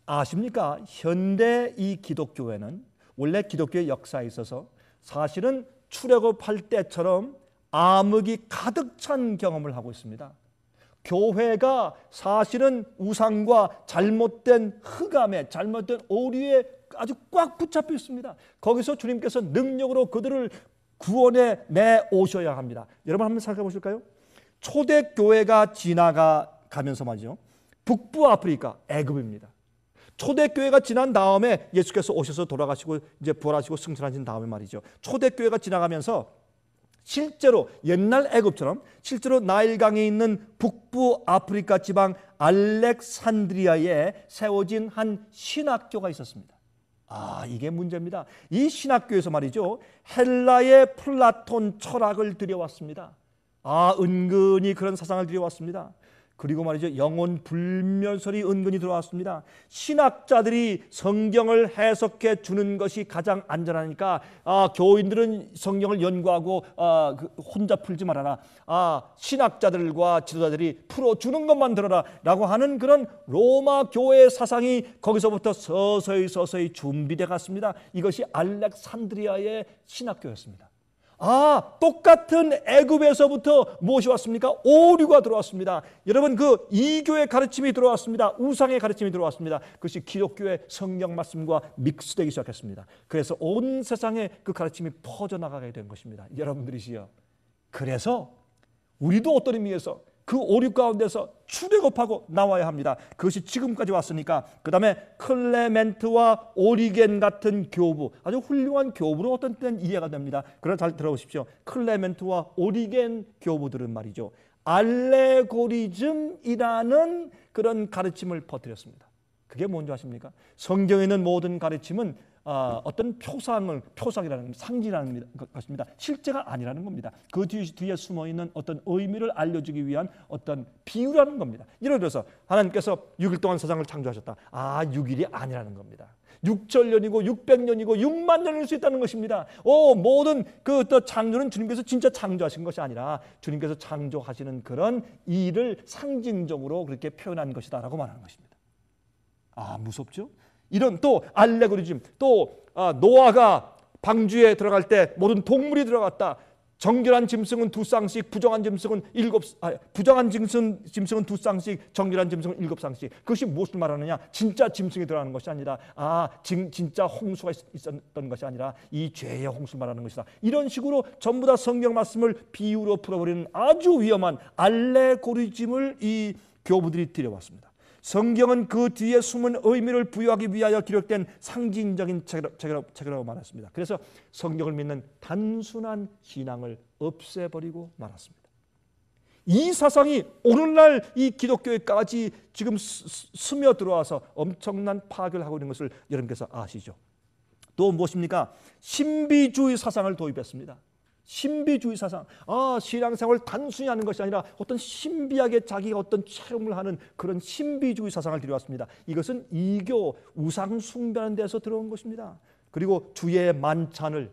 아십니까? 현대 이 기독교회는 원래 기독교의 역사에 있어서 사실은 출애굽할 때처럼 암흑이 가득 찬 경험을 하고 있습니다. 교회가 사실은 우상과 잘못된 흑암에 잘못된 오류에 아주 꽉 붙잡혀 있습니다. 거기서 주님께서 능력으로 그들을 구원에 내오셔야 합니다. 여러분 한번 생각해 보실까요? 초대교회가 지나가 가면서 말이죠. 북부 아프리카 애굽입니다. 초대교회가 지난 다음에 예수께서 오셔서 돌아가시고 이제 부활하시고 승천하신 다음에 말이죠. 초대교회가 지나가면서 실제로 옛날 애굽처럼 실제로 나일강에 있는 북부 아프리카 지방 알렉산드리아에 세워진 한 신학교가 있었습니다. 아, 이게 문제입니다. 이 신학교에서 말이죠. 헬라의 플라톤 철학을 들여왔습니다. 아, 은근히 그런 사상을 들여왔습니다. 그리고 말이죠. 영혼 불멸설이 은근히 들어왔습니다. 신학자들이 성경을 해석해 주는 것이 가장 안전하니까 아, 교인들은 성경을 연구하고 아, 그 혼자 풀지 말아라. 아, 신학자들과 지도자들이 풀어 주는 것만 들어라라고 하는 그런 로마 교회 사상이 거기서부터 서서히 서서히 준비돼 갔습니다. 이것이 알렉산드리아의 신학교였습니다. 아, 똑같은 애굽에서부터 무엇이 왔습니까? 오류가 들어왔습니다. 여러분 그 이교의 가르침이 들어왔습니다. 우상의 가르침이 들어왔습니다. 그것이 기독교의 성경 말씀과 믹스되기 시작했습니다. 그래서 온 세상에 그 가르침이 퍼져나가게 된 것입니다. 여러분들이시여. 그래서 우리도 어떤 의미에서 그 오류 가운데서 출애굽하고 나와야 합니다. 그것이 지금까지 왔으니까 그다음에 클레멘트와 오리겐 같은 교부 아주 훌륭한 교부로 어떤 때는 이해가 됩니다. 그러나 잘 들어보십시오. 클레멘트와 오리겐 교부들은 말이죠. 알레고리즘이라는 그런 가르침을 퍼뜨렸습니다. 그게 뭔지 아십니까? 성경에 있는 모든 가르침은 어, 떤 표상을 표상이라는 상징이라는 것입니다. 실제가 아니라는 겁니다. 그 뒤, 뒤에 숨어 있는 어떤 의미를 알려주기 위한 어떤 비유라는 겁니다. 예를 들어서 하나님께서 6일 동안 세상을 창조하셨다. 아, 6일이 아니라는 겁니다. 6천 년이고 600년이고 6만 년일 수 있다는 것입니다. 오, 모든 그 창조는 주님께서 진짜 창조하신 것이 아니라 주님께서 창조하시는 그런 일을 상징적으로 그렇게 표현한 것이다라고 말하는 것입니다. 아, 무섭죠? 이런 또 알레고리즘, 또 아, 노아가 방주에 들어갈 때 모든 동물이 들어갔다. 정결한 짐승은 두 쌍씩, 부정한 짐승은 일곱, 아, 부정한 짐승, 짐승은 두 쌍씩, 정결한 짐승은 일곱 쌍씩. 그것이 무엇을 말하느냐? 진짜 짐승이 들어가는 것이 아니라, 아, 진, 진짜 홍수가 있, 었던 것이 아니라, 이 죄의 홍수 말하는 것이다. 이런 식으로 전부 다 성경 말씀을 비유로 풀어버리는 아주 위험한 알레고리즘을 이 교부들이 들여왔습니다. 성경은 그 뒤에 숨은 의미를 부여하기 위하여 기록된 상징적인 책이라고, 책이라고 말했습니다. 그래서 성경을 믿는 단순한 신앙을 없애버리고 말았습니다. 이 사상이 오늘날 이 기독교에까지 지금 스며들어와서 엄청난 파괴를 하고 있는 것을 여러분께서 아시죠. 또 무엇입니까? 신비주의 사상을 도입했습니다. 신비주의 사상. 아, 신앙생활을 단순히 하는 것이 아니라 어떤 신비하게 자기가 어떤 체험을 하는 그런 신비주의 사상을 들여왔습니다. 이것은 이교 우상 숭배하는 데서 들어온 것입니다. 그리고 주의 만찬을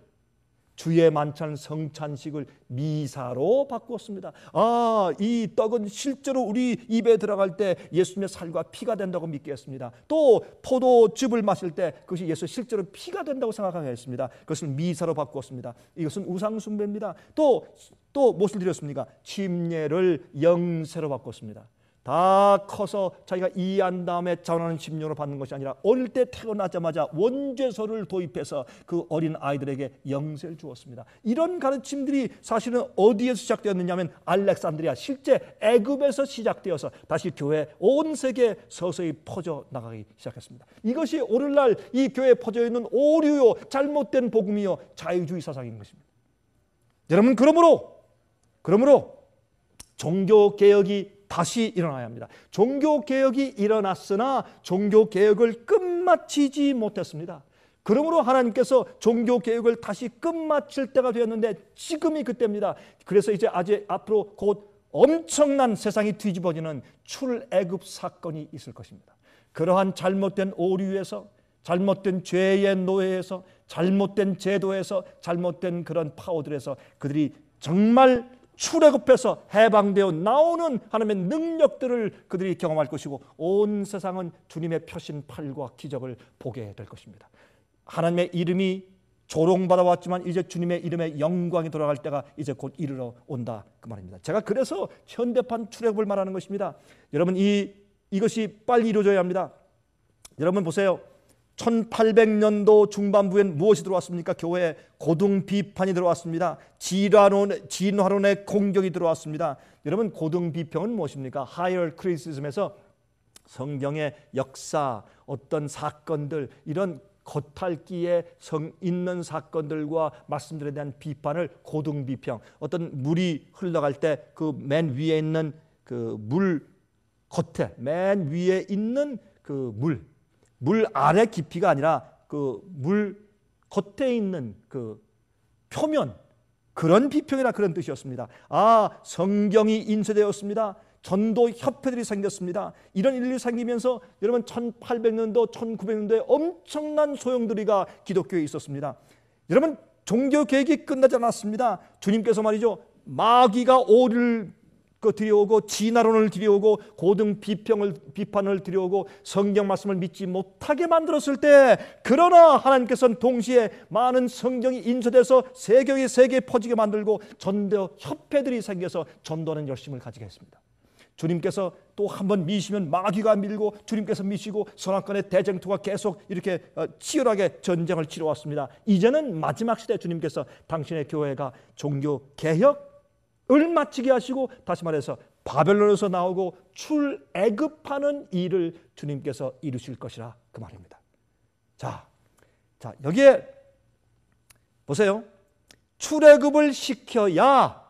주의 만찬 성찬식을 미사로 바꾸었습니다. 아, 이 떡은 실제로 우리 입에 들어갈 때 예수님의 살과 피가 된다고 믿게 했습니다. 또 포도즙을 마실 때 그것이 예수 실제로 피가 된다고 생각하게 했습니다. 그것을 미사로 바꾸었습니다. 이것은 우상숭배입니다. 또, 또 무엇을 드렸습니까? 침례를 영세로 바꿨습니다. 다 커서 자기가 이해한 다음에 자원하는 심령으로 받는 것이 아니라 어릴 때 태어나자마자 원죄서를 도입해서 그 어린 아이들에게 영세를 주었습니다. 이런 가르침들이 사실은 어디에서 시작되었느냐면 알렉산드리아 실제 애굽에서 시작되어서 다시 교회 온 세계에 서서히 퍼져 나가기 시작했습니다. 이것이 오늘날 이 교회에 퍼져 있는 오류요 잘못된 복음이요 자유주의 사상인 것입니다. 여러분 그러므로 그러므로 종교 개혁이 다시 일어나야 합니다. 종교개혁이 일어났으나 종교개혁을 끝마치지 못했습니다. 그러므로 하나님께서 종교 개혁을 다시 끝마칠 때가 되었는데 지금이 그때입니다. 그래서 이제 아직 앞으로 곧 엄청난 세상이 뒤집어지는 출애굽 사건이 있을 것입니다. 그러한 잘못된 오류에서 잘못된 죄의 노예에서 잘못된 제도에서 잘못된 그런 파워들에서 그들이 정말 출애굽해서 해방되어 나오는 하나님의 능력들을 그들이 경험할 것이고 온 세상은 주님의 표신 팔과 기적을 보게 될 것입니다. 하나님의 이름이 조롱받아 왔지만 이제 주님의 이름의 영광이 돌아갈 때가 이제 곧 이르러 온다 그 말입니다. 제가 그래서 현대판 출애굽을 말하는 것입니다. 여러분 이 이것이 빨리 이루어져야 합니다. 여러분 보세요. 1800년도 중반부엔 무엇이 들어왔습니까? 교회에 고등 비판이 들어왔습니다. 진화론, 진화론의 공격이 들어왔습니다. 여러분 고등 비평은 무엇입니까? 하이얼 크리티즘에서 성경의 역사, 어떤 사건들 이런 겉핥기에 성 있는 사건들과 말씀들에 대한 비판을 고등 비평. 어떤 물이 흘러갈 때 그 맨 위에 있는 그 물 겉에 맨 위에 있는 그물 물 아래 깊이가 아니라 그 물 겉에 있는 그 표면 그런 비평이라 그런 뜻이었습니다. 아, 성경이 인쇄되었습니다. 전도 협회들이 생겼습니다. 이런 일이 생기면서 여러분 1800년도 1900년도에 엄청난 소용돌이가 기독교에 있었습니다. 여러분 종교 개혁이 끝나지 않았습니다. 주님께서 말이죠. 마귀가 오를 그 들여오고 진화론을 들여오고 고등 비평을 비판을 드려오고 성경 말씀을 믿지 못하게 만들었을 때 그러나 하나님께서는 동시에 많은 성경이 인쇄돼서 세계의 세계에 퍼지게 만들고 전도 협회들이 생겨서 전도하는 열심을 가지게 했습니다. 주님께서 또한번 미시면 마귀가 밀고 주님께서 미시고 선악간의 대쟁투가 계속 이렇게 어, 치열하게 전쟁을 치러왔습니다. 이제는 마지막 시대 주님께서 당신의 교회가 종교 개혁 을 마치게 하시고 다시 말해서 바벨론에서 나오고 출애급하는 일을 주님께서 이루실 것이라 그 말입니다. 자, 자 여기에 보세요. 출애급을 시켜야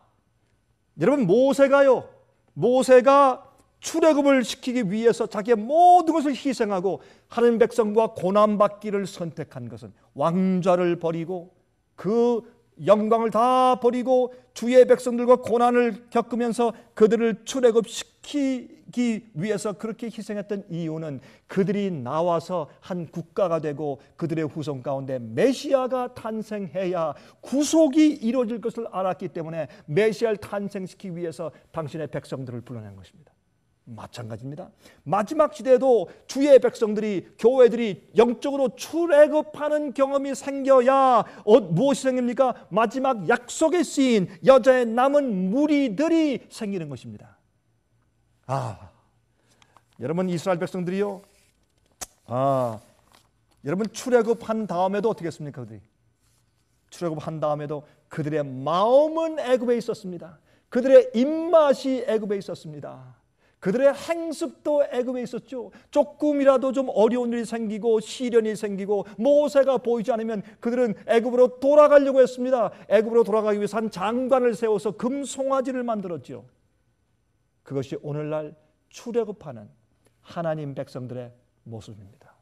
여러분 모세가요. 모세가 출애굽을 시키기 위해서 자기의 모든 것을 희생하고 하는 백성과 고난받기를 선택한 것은 왕좌를 버리고 그 영광을 다 버리고 주의 백성들과 고난을 겪으면서 그들을 출애굽시키기 위해서 그렇게 희생했던 이유는 그들이 나와서 한 국가가 되고 그들의 후손 가운데 메시아가 탄생해야 구속이 이루어질 것을 알았기 때문에 메시아를 탄생시키기 위해서 당신의 백성들을 불러낸 것입니다. 마찬가지입니다. 마지막 시대에도 주의 백성들이 교회들이 영적으로 출애굽하는 경험이 생겨야 어, 무엇이 생깁니까? 마지막 약속에 쓰인 여자의 남은 무리들이 생기는 것입니다. 아, 여러분 이스라엘 백성들이요. 아, 여러분 출애굽한 다음에도 어떻게 했습니까? 그들이 출애굽한 다음에도 그들의 마음은 애굽에 있었습니다. 그들의 입맛이 애굽에 있었습니다. 그들의 행습도 애굽에 있었죠. 조금이라도 좀 어려운 일이 생기고 시련이 생기고 모세가 보이지 않으면 그들은 애굽으로 돌아가려고 했습니다. 애굽으로 돌아가기 위해서 한 장관을 세워서 금송아지를 만들었죠. 그것이 오늘날 출애굽하는 하나님 백성들의 모습입니다.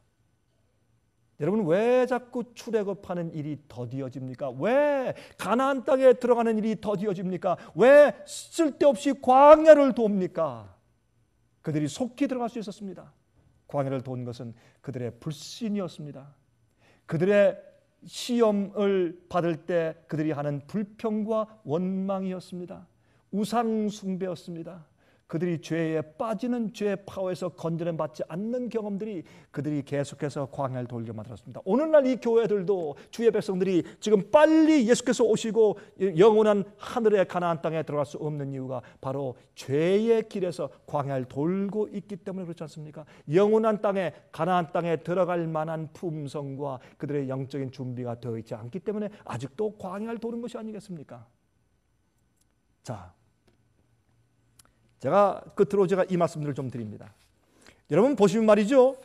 여러분 왜 자꾸 출애굽하는 일이 더디어집니까? 왜 가나안 땅에 들어가는 일이 더디어집니까? 왜 쓸데없이 광야를 돕니까? 그들이 속히 들어갈 수 있었습니다. 광야를 돈 것은 그들의 불신이었습니다. 그들의 시험을 받을 때 그들이 하는 불평과 원망이었습니다. 우상 숭배였습니다. 그들이 죄에 빠지는 죄의 파워에서 건전림 받지 않는 경험들이 그들이 계속해서 광야를 돌게 만들었습니다. 오늘날 이 교회들도 주의 백성들이 지금 빨리 예수께서 오시고 영원한 하늘의 가나안 땅에 들어갈 수 없는 이유가 바로 죄의 길에서 광야를 돌고 있기 때문에 그렇지 않습니까? 영원한 땅에 가나안 땅에 들어갈 만한 품성과 그들의 영적인 준비가 되어 있지 않기 때문에 아직도 광야를 도는 것이 아니겠습니까? 자, 제가 끝으로 제가 이 말씀들을 좀 드립니다. 여러분 보시면 말이죠.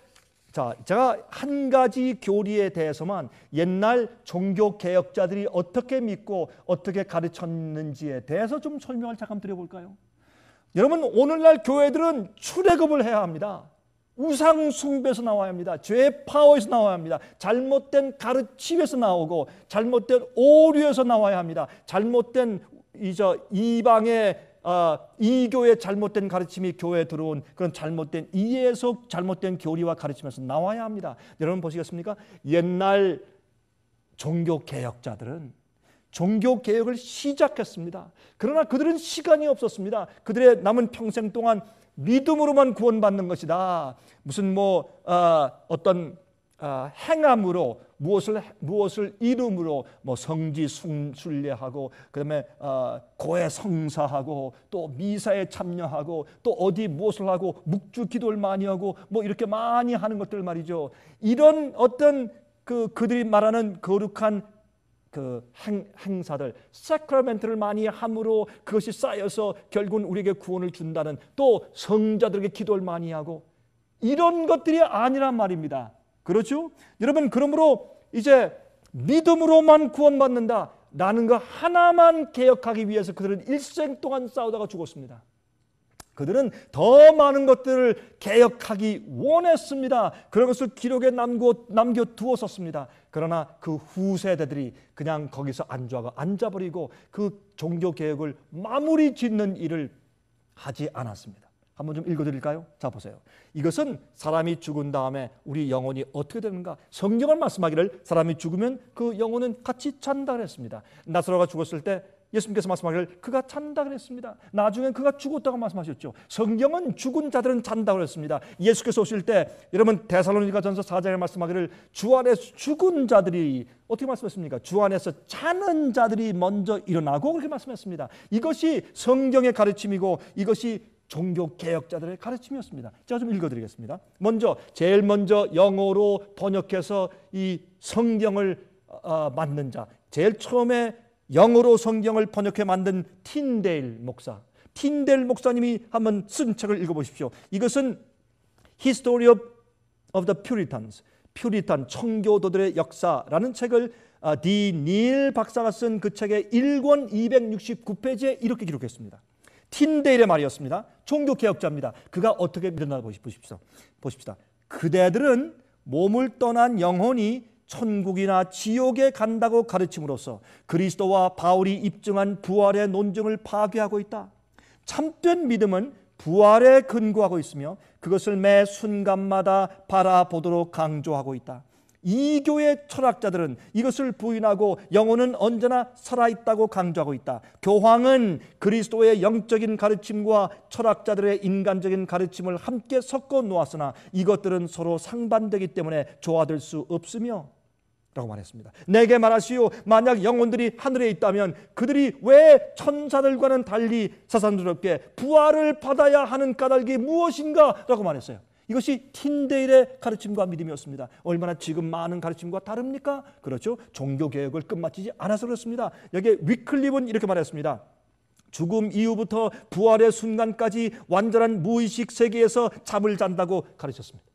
자, 제가 한 가지 교리에 대해서만 옛날 종교 개혁자들이 어떻게 믿고 어떻게 가르쳤는지에 대해서 좀 설명을 잠깐 드려볼까요? 여러분 오늘날 교회들은 출애굽을 해야 합니다. 우상 숭배에서 나와야 합니다. 죄의 파워에서 나와야 합니다. 잘못된 가르침에서 나오고 잘못된 오류에서 나와야 합니다. 잘못된 이저 이방의 아, 이 교회 잘못된 가르침이 교회에 들어온 그런 잘못된 이해에서 잘못된 교리와 가르침에서 나와야 합니다. 여러분 보시겠습니까? 옛날 종교 개혁자들은 종교 개혁을 시작했습니다. 그러나 그들은 시간이 없었습니다. 그들의 남은 평생 동안 믿음으로만 구원받는 것이다. 무슨 뭐 어, 어떤 어, 행함으로 무엇을 무엇을 이름으로 뭐 성지 순례하고 그다음에 어, 고해 성사하고 또 미사에 참여하고 또 어디 무엇을 하고 묵주 기도를 많이 하고 뭐 이렇게 많이 하는 것들 말이죠. 이런 어떤 그 그들이 말하는 거룩한 그 행, 행사들, 세크라멘트를 많이 함으로 그것이 쌓여서 결국은 우리에게 구원을 준다는 또 성자들에게 기도를 많이 하고 이런 것들이 아니란 말입니다. 그렇죠? 여러분 그러므로 이제 믿음으로만 구원받는다. 라는 거 하나만 개혁하기 위해서 그들은 일생 동안 싸우다가 죽었습니다. 그들은 더 많은 것들을 개혁하기 원했습니다. 그런 것을 기록에 남고, 남겨두었었습니다. 그러나 그 후세대들이 그냥 거기서 앉아가 앉아버리고 그 종교개혁을 마무리 짓는 일을 하지 않았습니다. 한번 좀 읽어드릴까요? 자 보세요. 이것은 사람이 죽은 다음에 우리 영혼이 어떻게 되는가? 성경을 말씀하기를 사람이 죽으면 그 영혼은 같이 찬다 그랬습니다. 나사로가 죽었을 때 예수님께서 말씀하기를 그가 찬다 그랬습니다. 나중에 그가 죽었다고 말씀하셨죠. 성경은 죽은 자들은 잔다 그랬습니다. 예수께서 오실 때 여러분 대살로니가 전서 4장에 말씀하기를 주 안에서 죽은 자들이 어떻게 말씀했습니까? 주 안에서 자는 자들이 먼저 일어나고 그렇게 말씀했습니다. 이것이 성경의 가르침이고 이것이 종교 개혁자들의 가르침이었습니다. 제가 좀 읽어드리겠습니다. 먼저 제일 먼저 영어로 번역해서 이 성경을 어, 어 만든 자, 제일 처음에 영어로 성경을 번역해 만든 틴데일 목사, 틴델 목사님이 한번 쓴 책을 읽어보십시오. 이것은 History of, of the Puritans, 퓨리탄 청교도들의 역사라는 책을 디닐 어, 박사가 쓴 그 책의 1권 269페이지에 이렇게 기록했습니다. 틴데일의 말이었습니다. 종교 개혁자입니다. 그가 어떻게 믿었나 보십시오. 보십시다. 그대들은 몸을 떠난 영혼이 천국이나 지옥에 간다고 가르침으로써 그리스도와 바울이 입증한 부활의 논증을 파괴하고 있다. 참된 믿음은 부활에 근거하고 있으며 그것을 매 순간마다 바라보도록 강조하고 있다. 이교의 철학자들은 이것을 부인하고 영혼은 언제나 살아있다고 강조하고 있다. 교황은 그리스도의 영적인 가르침과 철학자들의 인간적인 가르침을 함께 섞어 놓았으나 이것들은 서로 상반되기 때문에 조화될 수 없으며 라고 말했습니다. 내게 말하시오. 만약 영혼들이 하늘에 있다면 그들이 왜 천사들과는 달리 사산스럽게 부활을 받아야 하는 까닭이 무엇인가? 라고 말했어요. 이것이 틴데일의 가르침과 믿음이었습니다. 얼마나 지금 많은 가르침과 다릅니까? 그렇죠. 종교 개혁을 끝마치지 않아서 그렇습니다. 여기 에 위클립은 이렇게 말했습니다. 죽음 이후부터 부활의 순간까지 완전한 무의식 세계에서 잠을 잔다고 가르쳤습니다.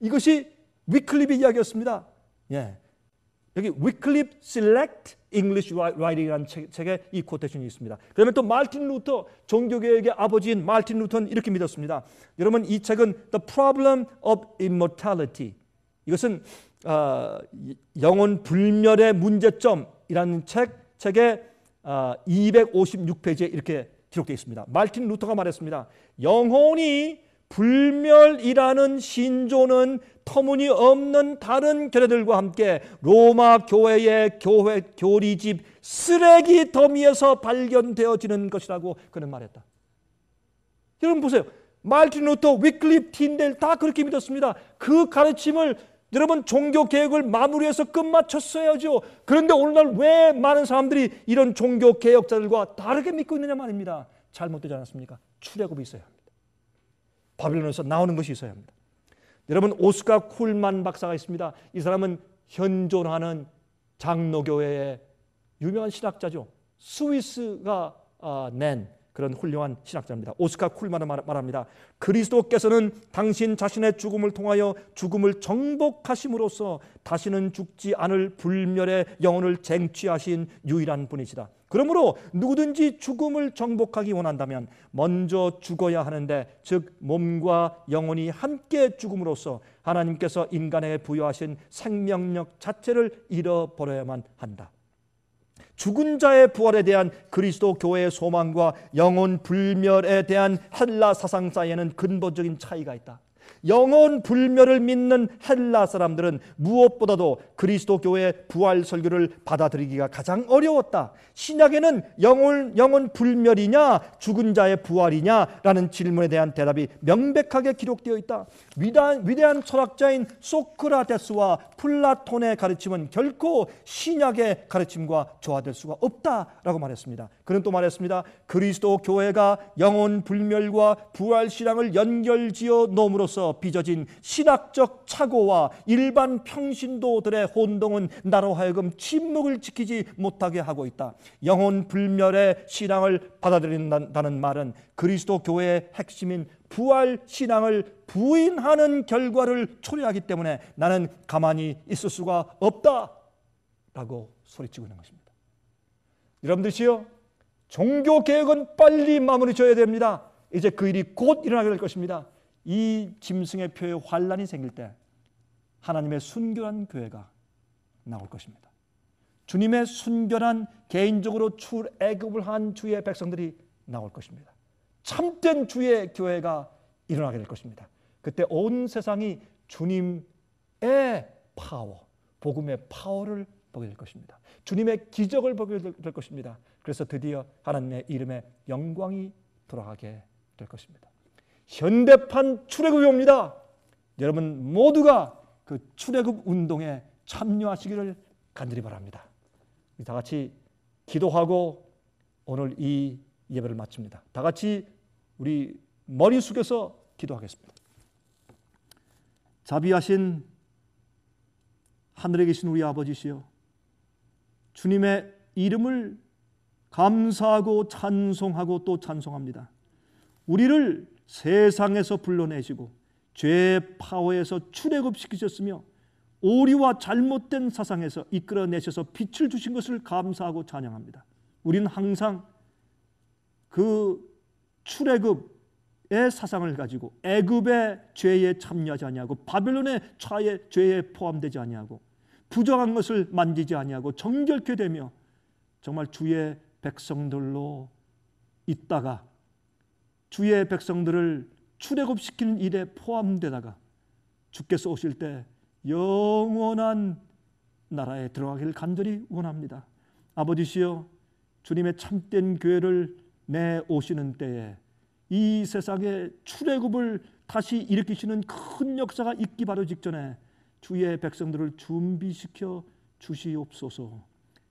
이것이 위클립의 이야기였습니다. 예. 여기 위클립 s e l English Writing이라는 책, 에이 코테이션이 있습니다. 그러면 또말틴 루터 종교계의 아버지인 말틴 루터는 이렇게 믿었습니다. 여러분 이 책은 The Problem of Immortality 이것은 어, 영혼 불멸의 문제점이라는 책책에 어, 아, 256페이지에 이렇게 기록되어 있습니다. 말틴 루터가 말했습니다. 영혼이 불멸이라는 신조는 터무니없는 다른 교회들과 함께 로마 교회의 교회 교리집 쓰레기 더미에서 발견되어지는 것이라고 그는 말했다. 여러분 보세요. 말틴 루터, 위클립, 틴델 다 그렇게 믿었습니다. 그 가르침을 여러분 종교 개혁을 마무리해서 끝마쳤어야죠. 그런데 오늘날 왜 많은 사람들이 이런 종교 개혁자들과 다르게 믿고 있느냐 말입니다. 잘못되지 않았습니까? 출애굽이 있어요. 바빌론에서 나오는 것이 있어야 합니다. 여러분 오스카 쿨만 박사가 있습니다. 이 사람은 현존하는 장로교회의 유명한 신학자죠. 스위스가 아, 낸 그런 훌륭한 신학자입니다. 오스카 쿨만은 말합니다. 그리스도께서는 당신 자신의 죽음을 통하여 죽음을 정복하심으로써 다시는 죽지 않을 불멸의 영혼을 쟁취하신 유일한 분이시다. 그러므로 누구든지 죽음을 정복하기 원한다면 먼저 죽어야 하는데 즉 몸과 영혼이 함께 죽음으로써 하나님께서 인간에게 부여하신 생명력 자체를 잃어버려야만 한다. 죽은 자의 부활에 대한 그리스도 교회의 소망과 영혼 불멸에 대한 헬라 사상사에는 이 근본적인 차이가 있다. 영혼 불멸을 믿는 헬라 사람들은 무엇보다도 그리스도 교의 부활 설교를 받아들이기가 가장 어려웠다. 신약에는 영혼 영혼 불멸이냐 죽은 자의 부활이냐라는 질문에 대한 대답이 명백하게 기록되어 있다. 위대한, 위대한 철학자인 소크라테스와 플라톤의 가르침은 결코 신약의 가르침과 조화될 수가 없다라고 말했습니다. 그는 또 말했습니다. 그리스도 교회가 영혼 불멸과 부활 신앙을 연결지어 놓음으로써 빚어진 신학적 착오와 일반 평신도들의 혼동은 나로 하여금 침묵을 지키지 못하게 하고 있다. 영혼 불멸의 신앙을 받아들인다는 말은 그리스도 교회의 핵심인 부활 신앙을 부인하는 결과를 초래하기 때문에 나는 가만히 있을 수가 없다. 라고 소리치고 있는 것입니다. 여러분들이요, 종교 개혁은 빨리 마무리 줘야 됩니다. 이제 그 일이 곧 일어나게 될 것입니다. 이 짐승의 표에 환란이 생길 때 하나님의 순결한 교회가 나올 것입니다. 주님의 순결한 개인적으로 출애굽을 한 주의 백성들이 나올 것입니다. 참된 주의 교회가 일어나게 될 것입니다. 그때 온 세상이 주님의 파워, 복음의 파워를 보게 될 것입니다. 주님의 기적을 보게 될 것입니다. 그래서 드디어 하나님의 이름에 영광이 돌아가게 될 것입니다. 현대판 출애굽이 옵니다. 여러분 모두가 그 출애굽 운동에 참여하시기를 간절히 바랍니다. 다 같이 기도하고 오늘 이 예배를 마칩니다. 다 같이 우리 머리 숙여서 기도하겠습니다. 자비하신 하늘에 계신 우리 아버지시여 주님의 이름을 감사하고 찬송하고 또 찬송합니다. 우리를 세상에서 불러내시고 죄 파워에서 출애굽시키셨으며 오리와 잘못된 사상에서 이끌어내셔서 빛을 주신 것을 감사하고 찬양합니다. 우리는 항상 그 출애굽의 사상을 가지고 애굽의 죄에 참여하지 아니하고 바벨론의 차에 죄에 포함되지 아니하고 부정한 것을 만지지 아니하고 정결케 되며 정말 주의 백성들로 있다가 주의 백성들을 출애굽시키는 일에 포함되다가 주께서 오실 때 영원한 나라에 들어가길 간절히 원합니다. 아버지시여 주님의 참된 교회를 내 오시는 때에 이 세상에 출애굽을 다시 일으키시는 큰 역사가 있기 바로 직전에 주의 백성들을 준비시켜 주시옵소서.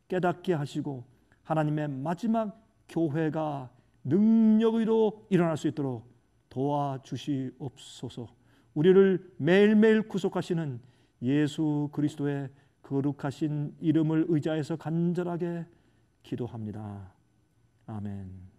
깨닫게 하시고 하나님의 마지막 교회가 능력으로 일어날 수 있도록 도와주시옵소서. 우리를 매일매일 구속하시는 예수 그리스도의 거룩하신 이름을 의자에서 간절하게 기도합니다. 아멘.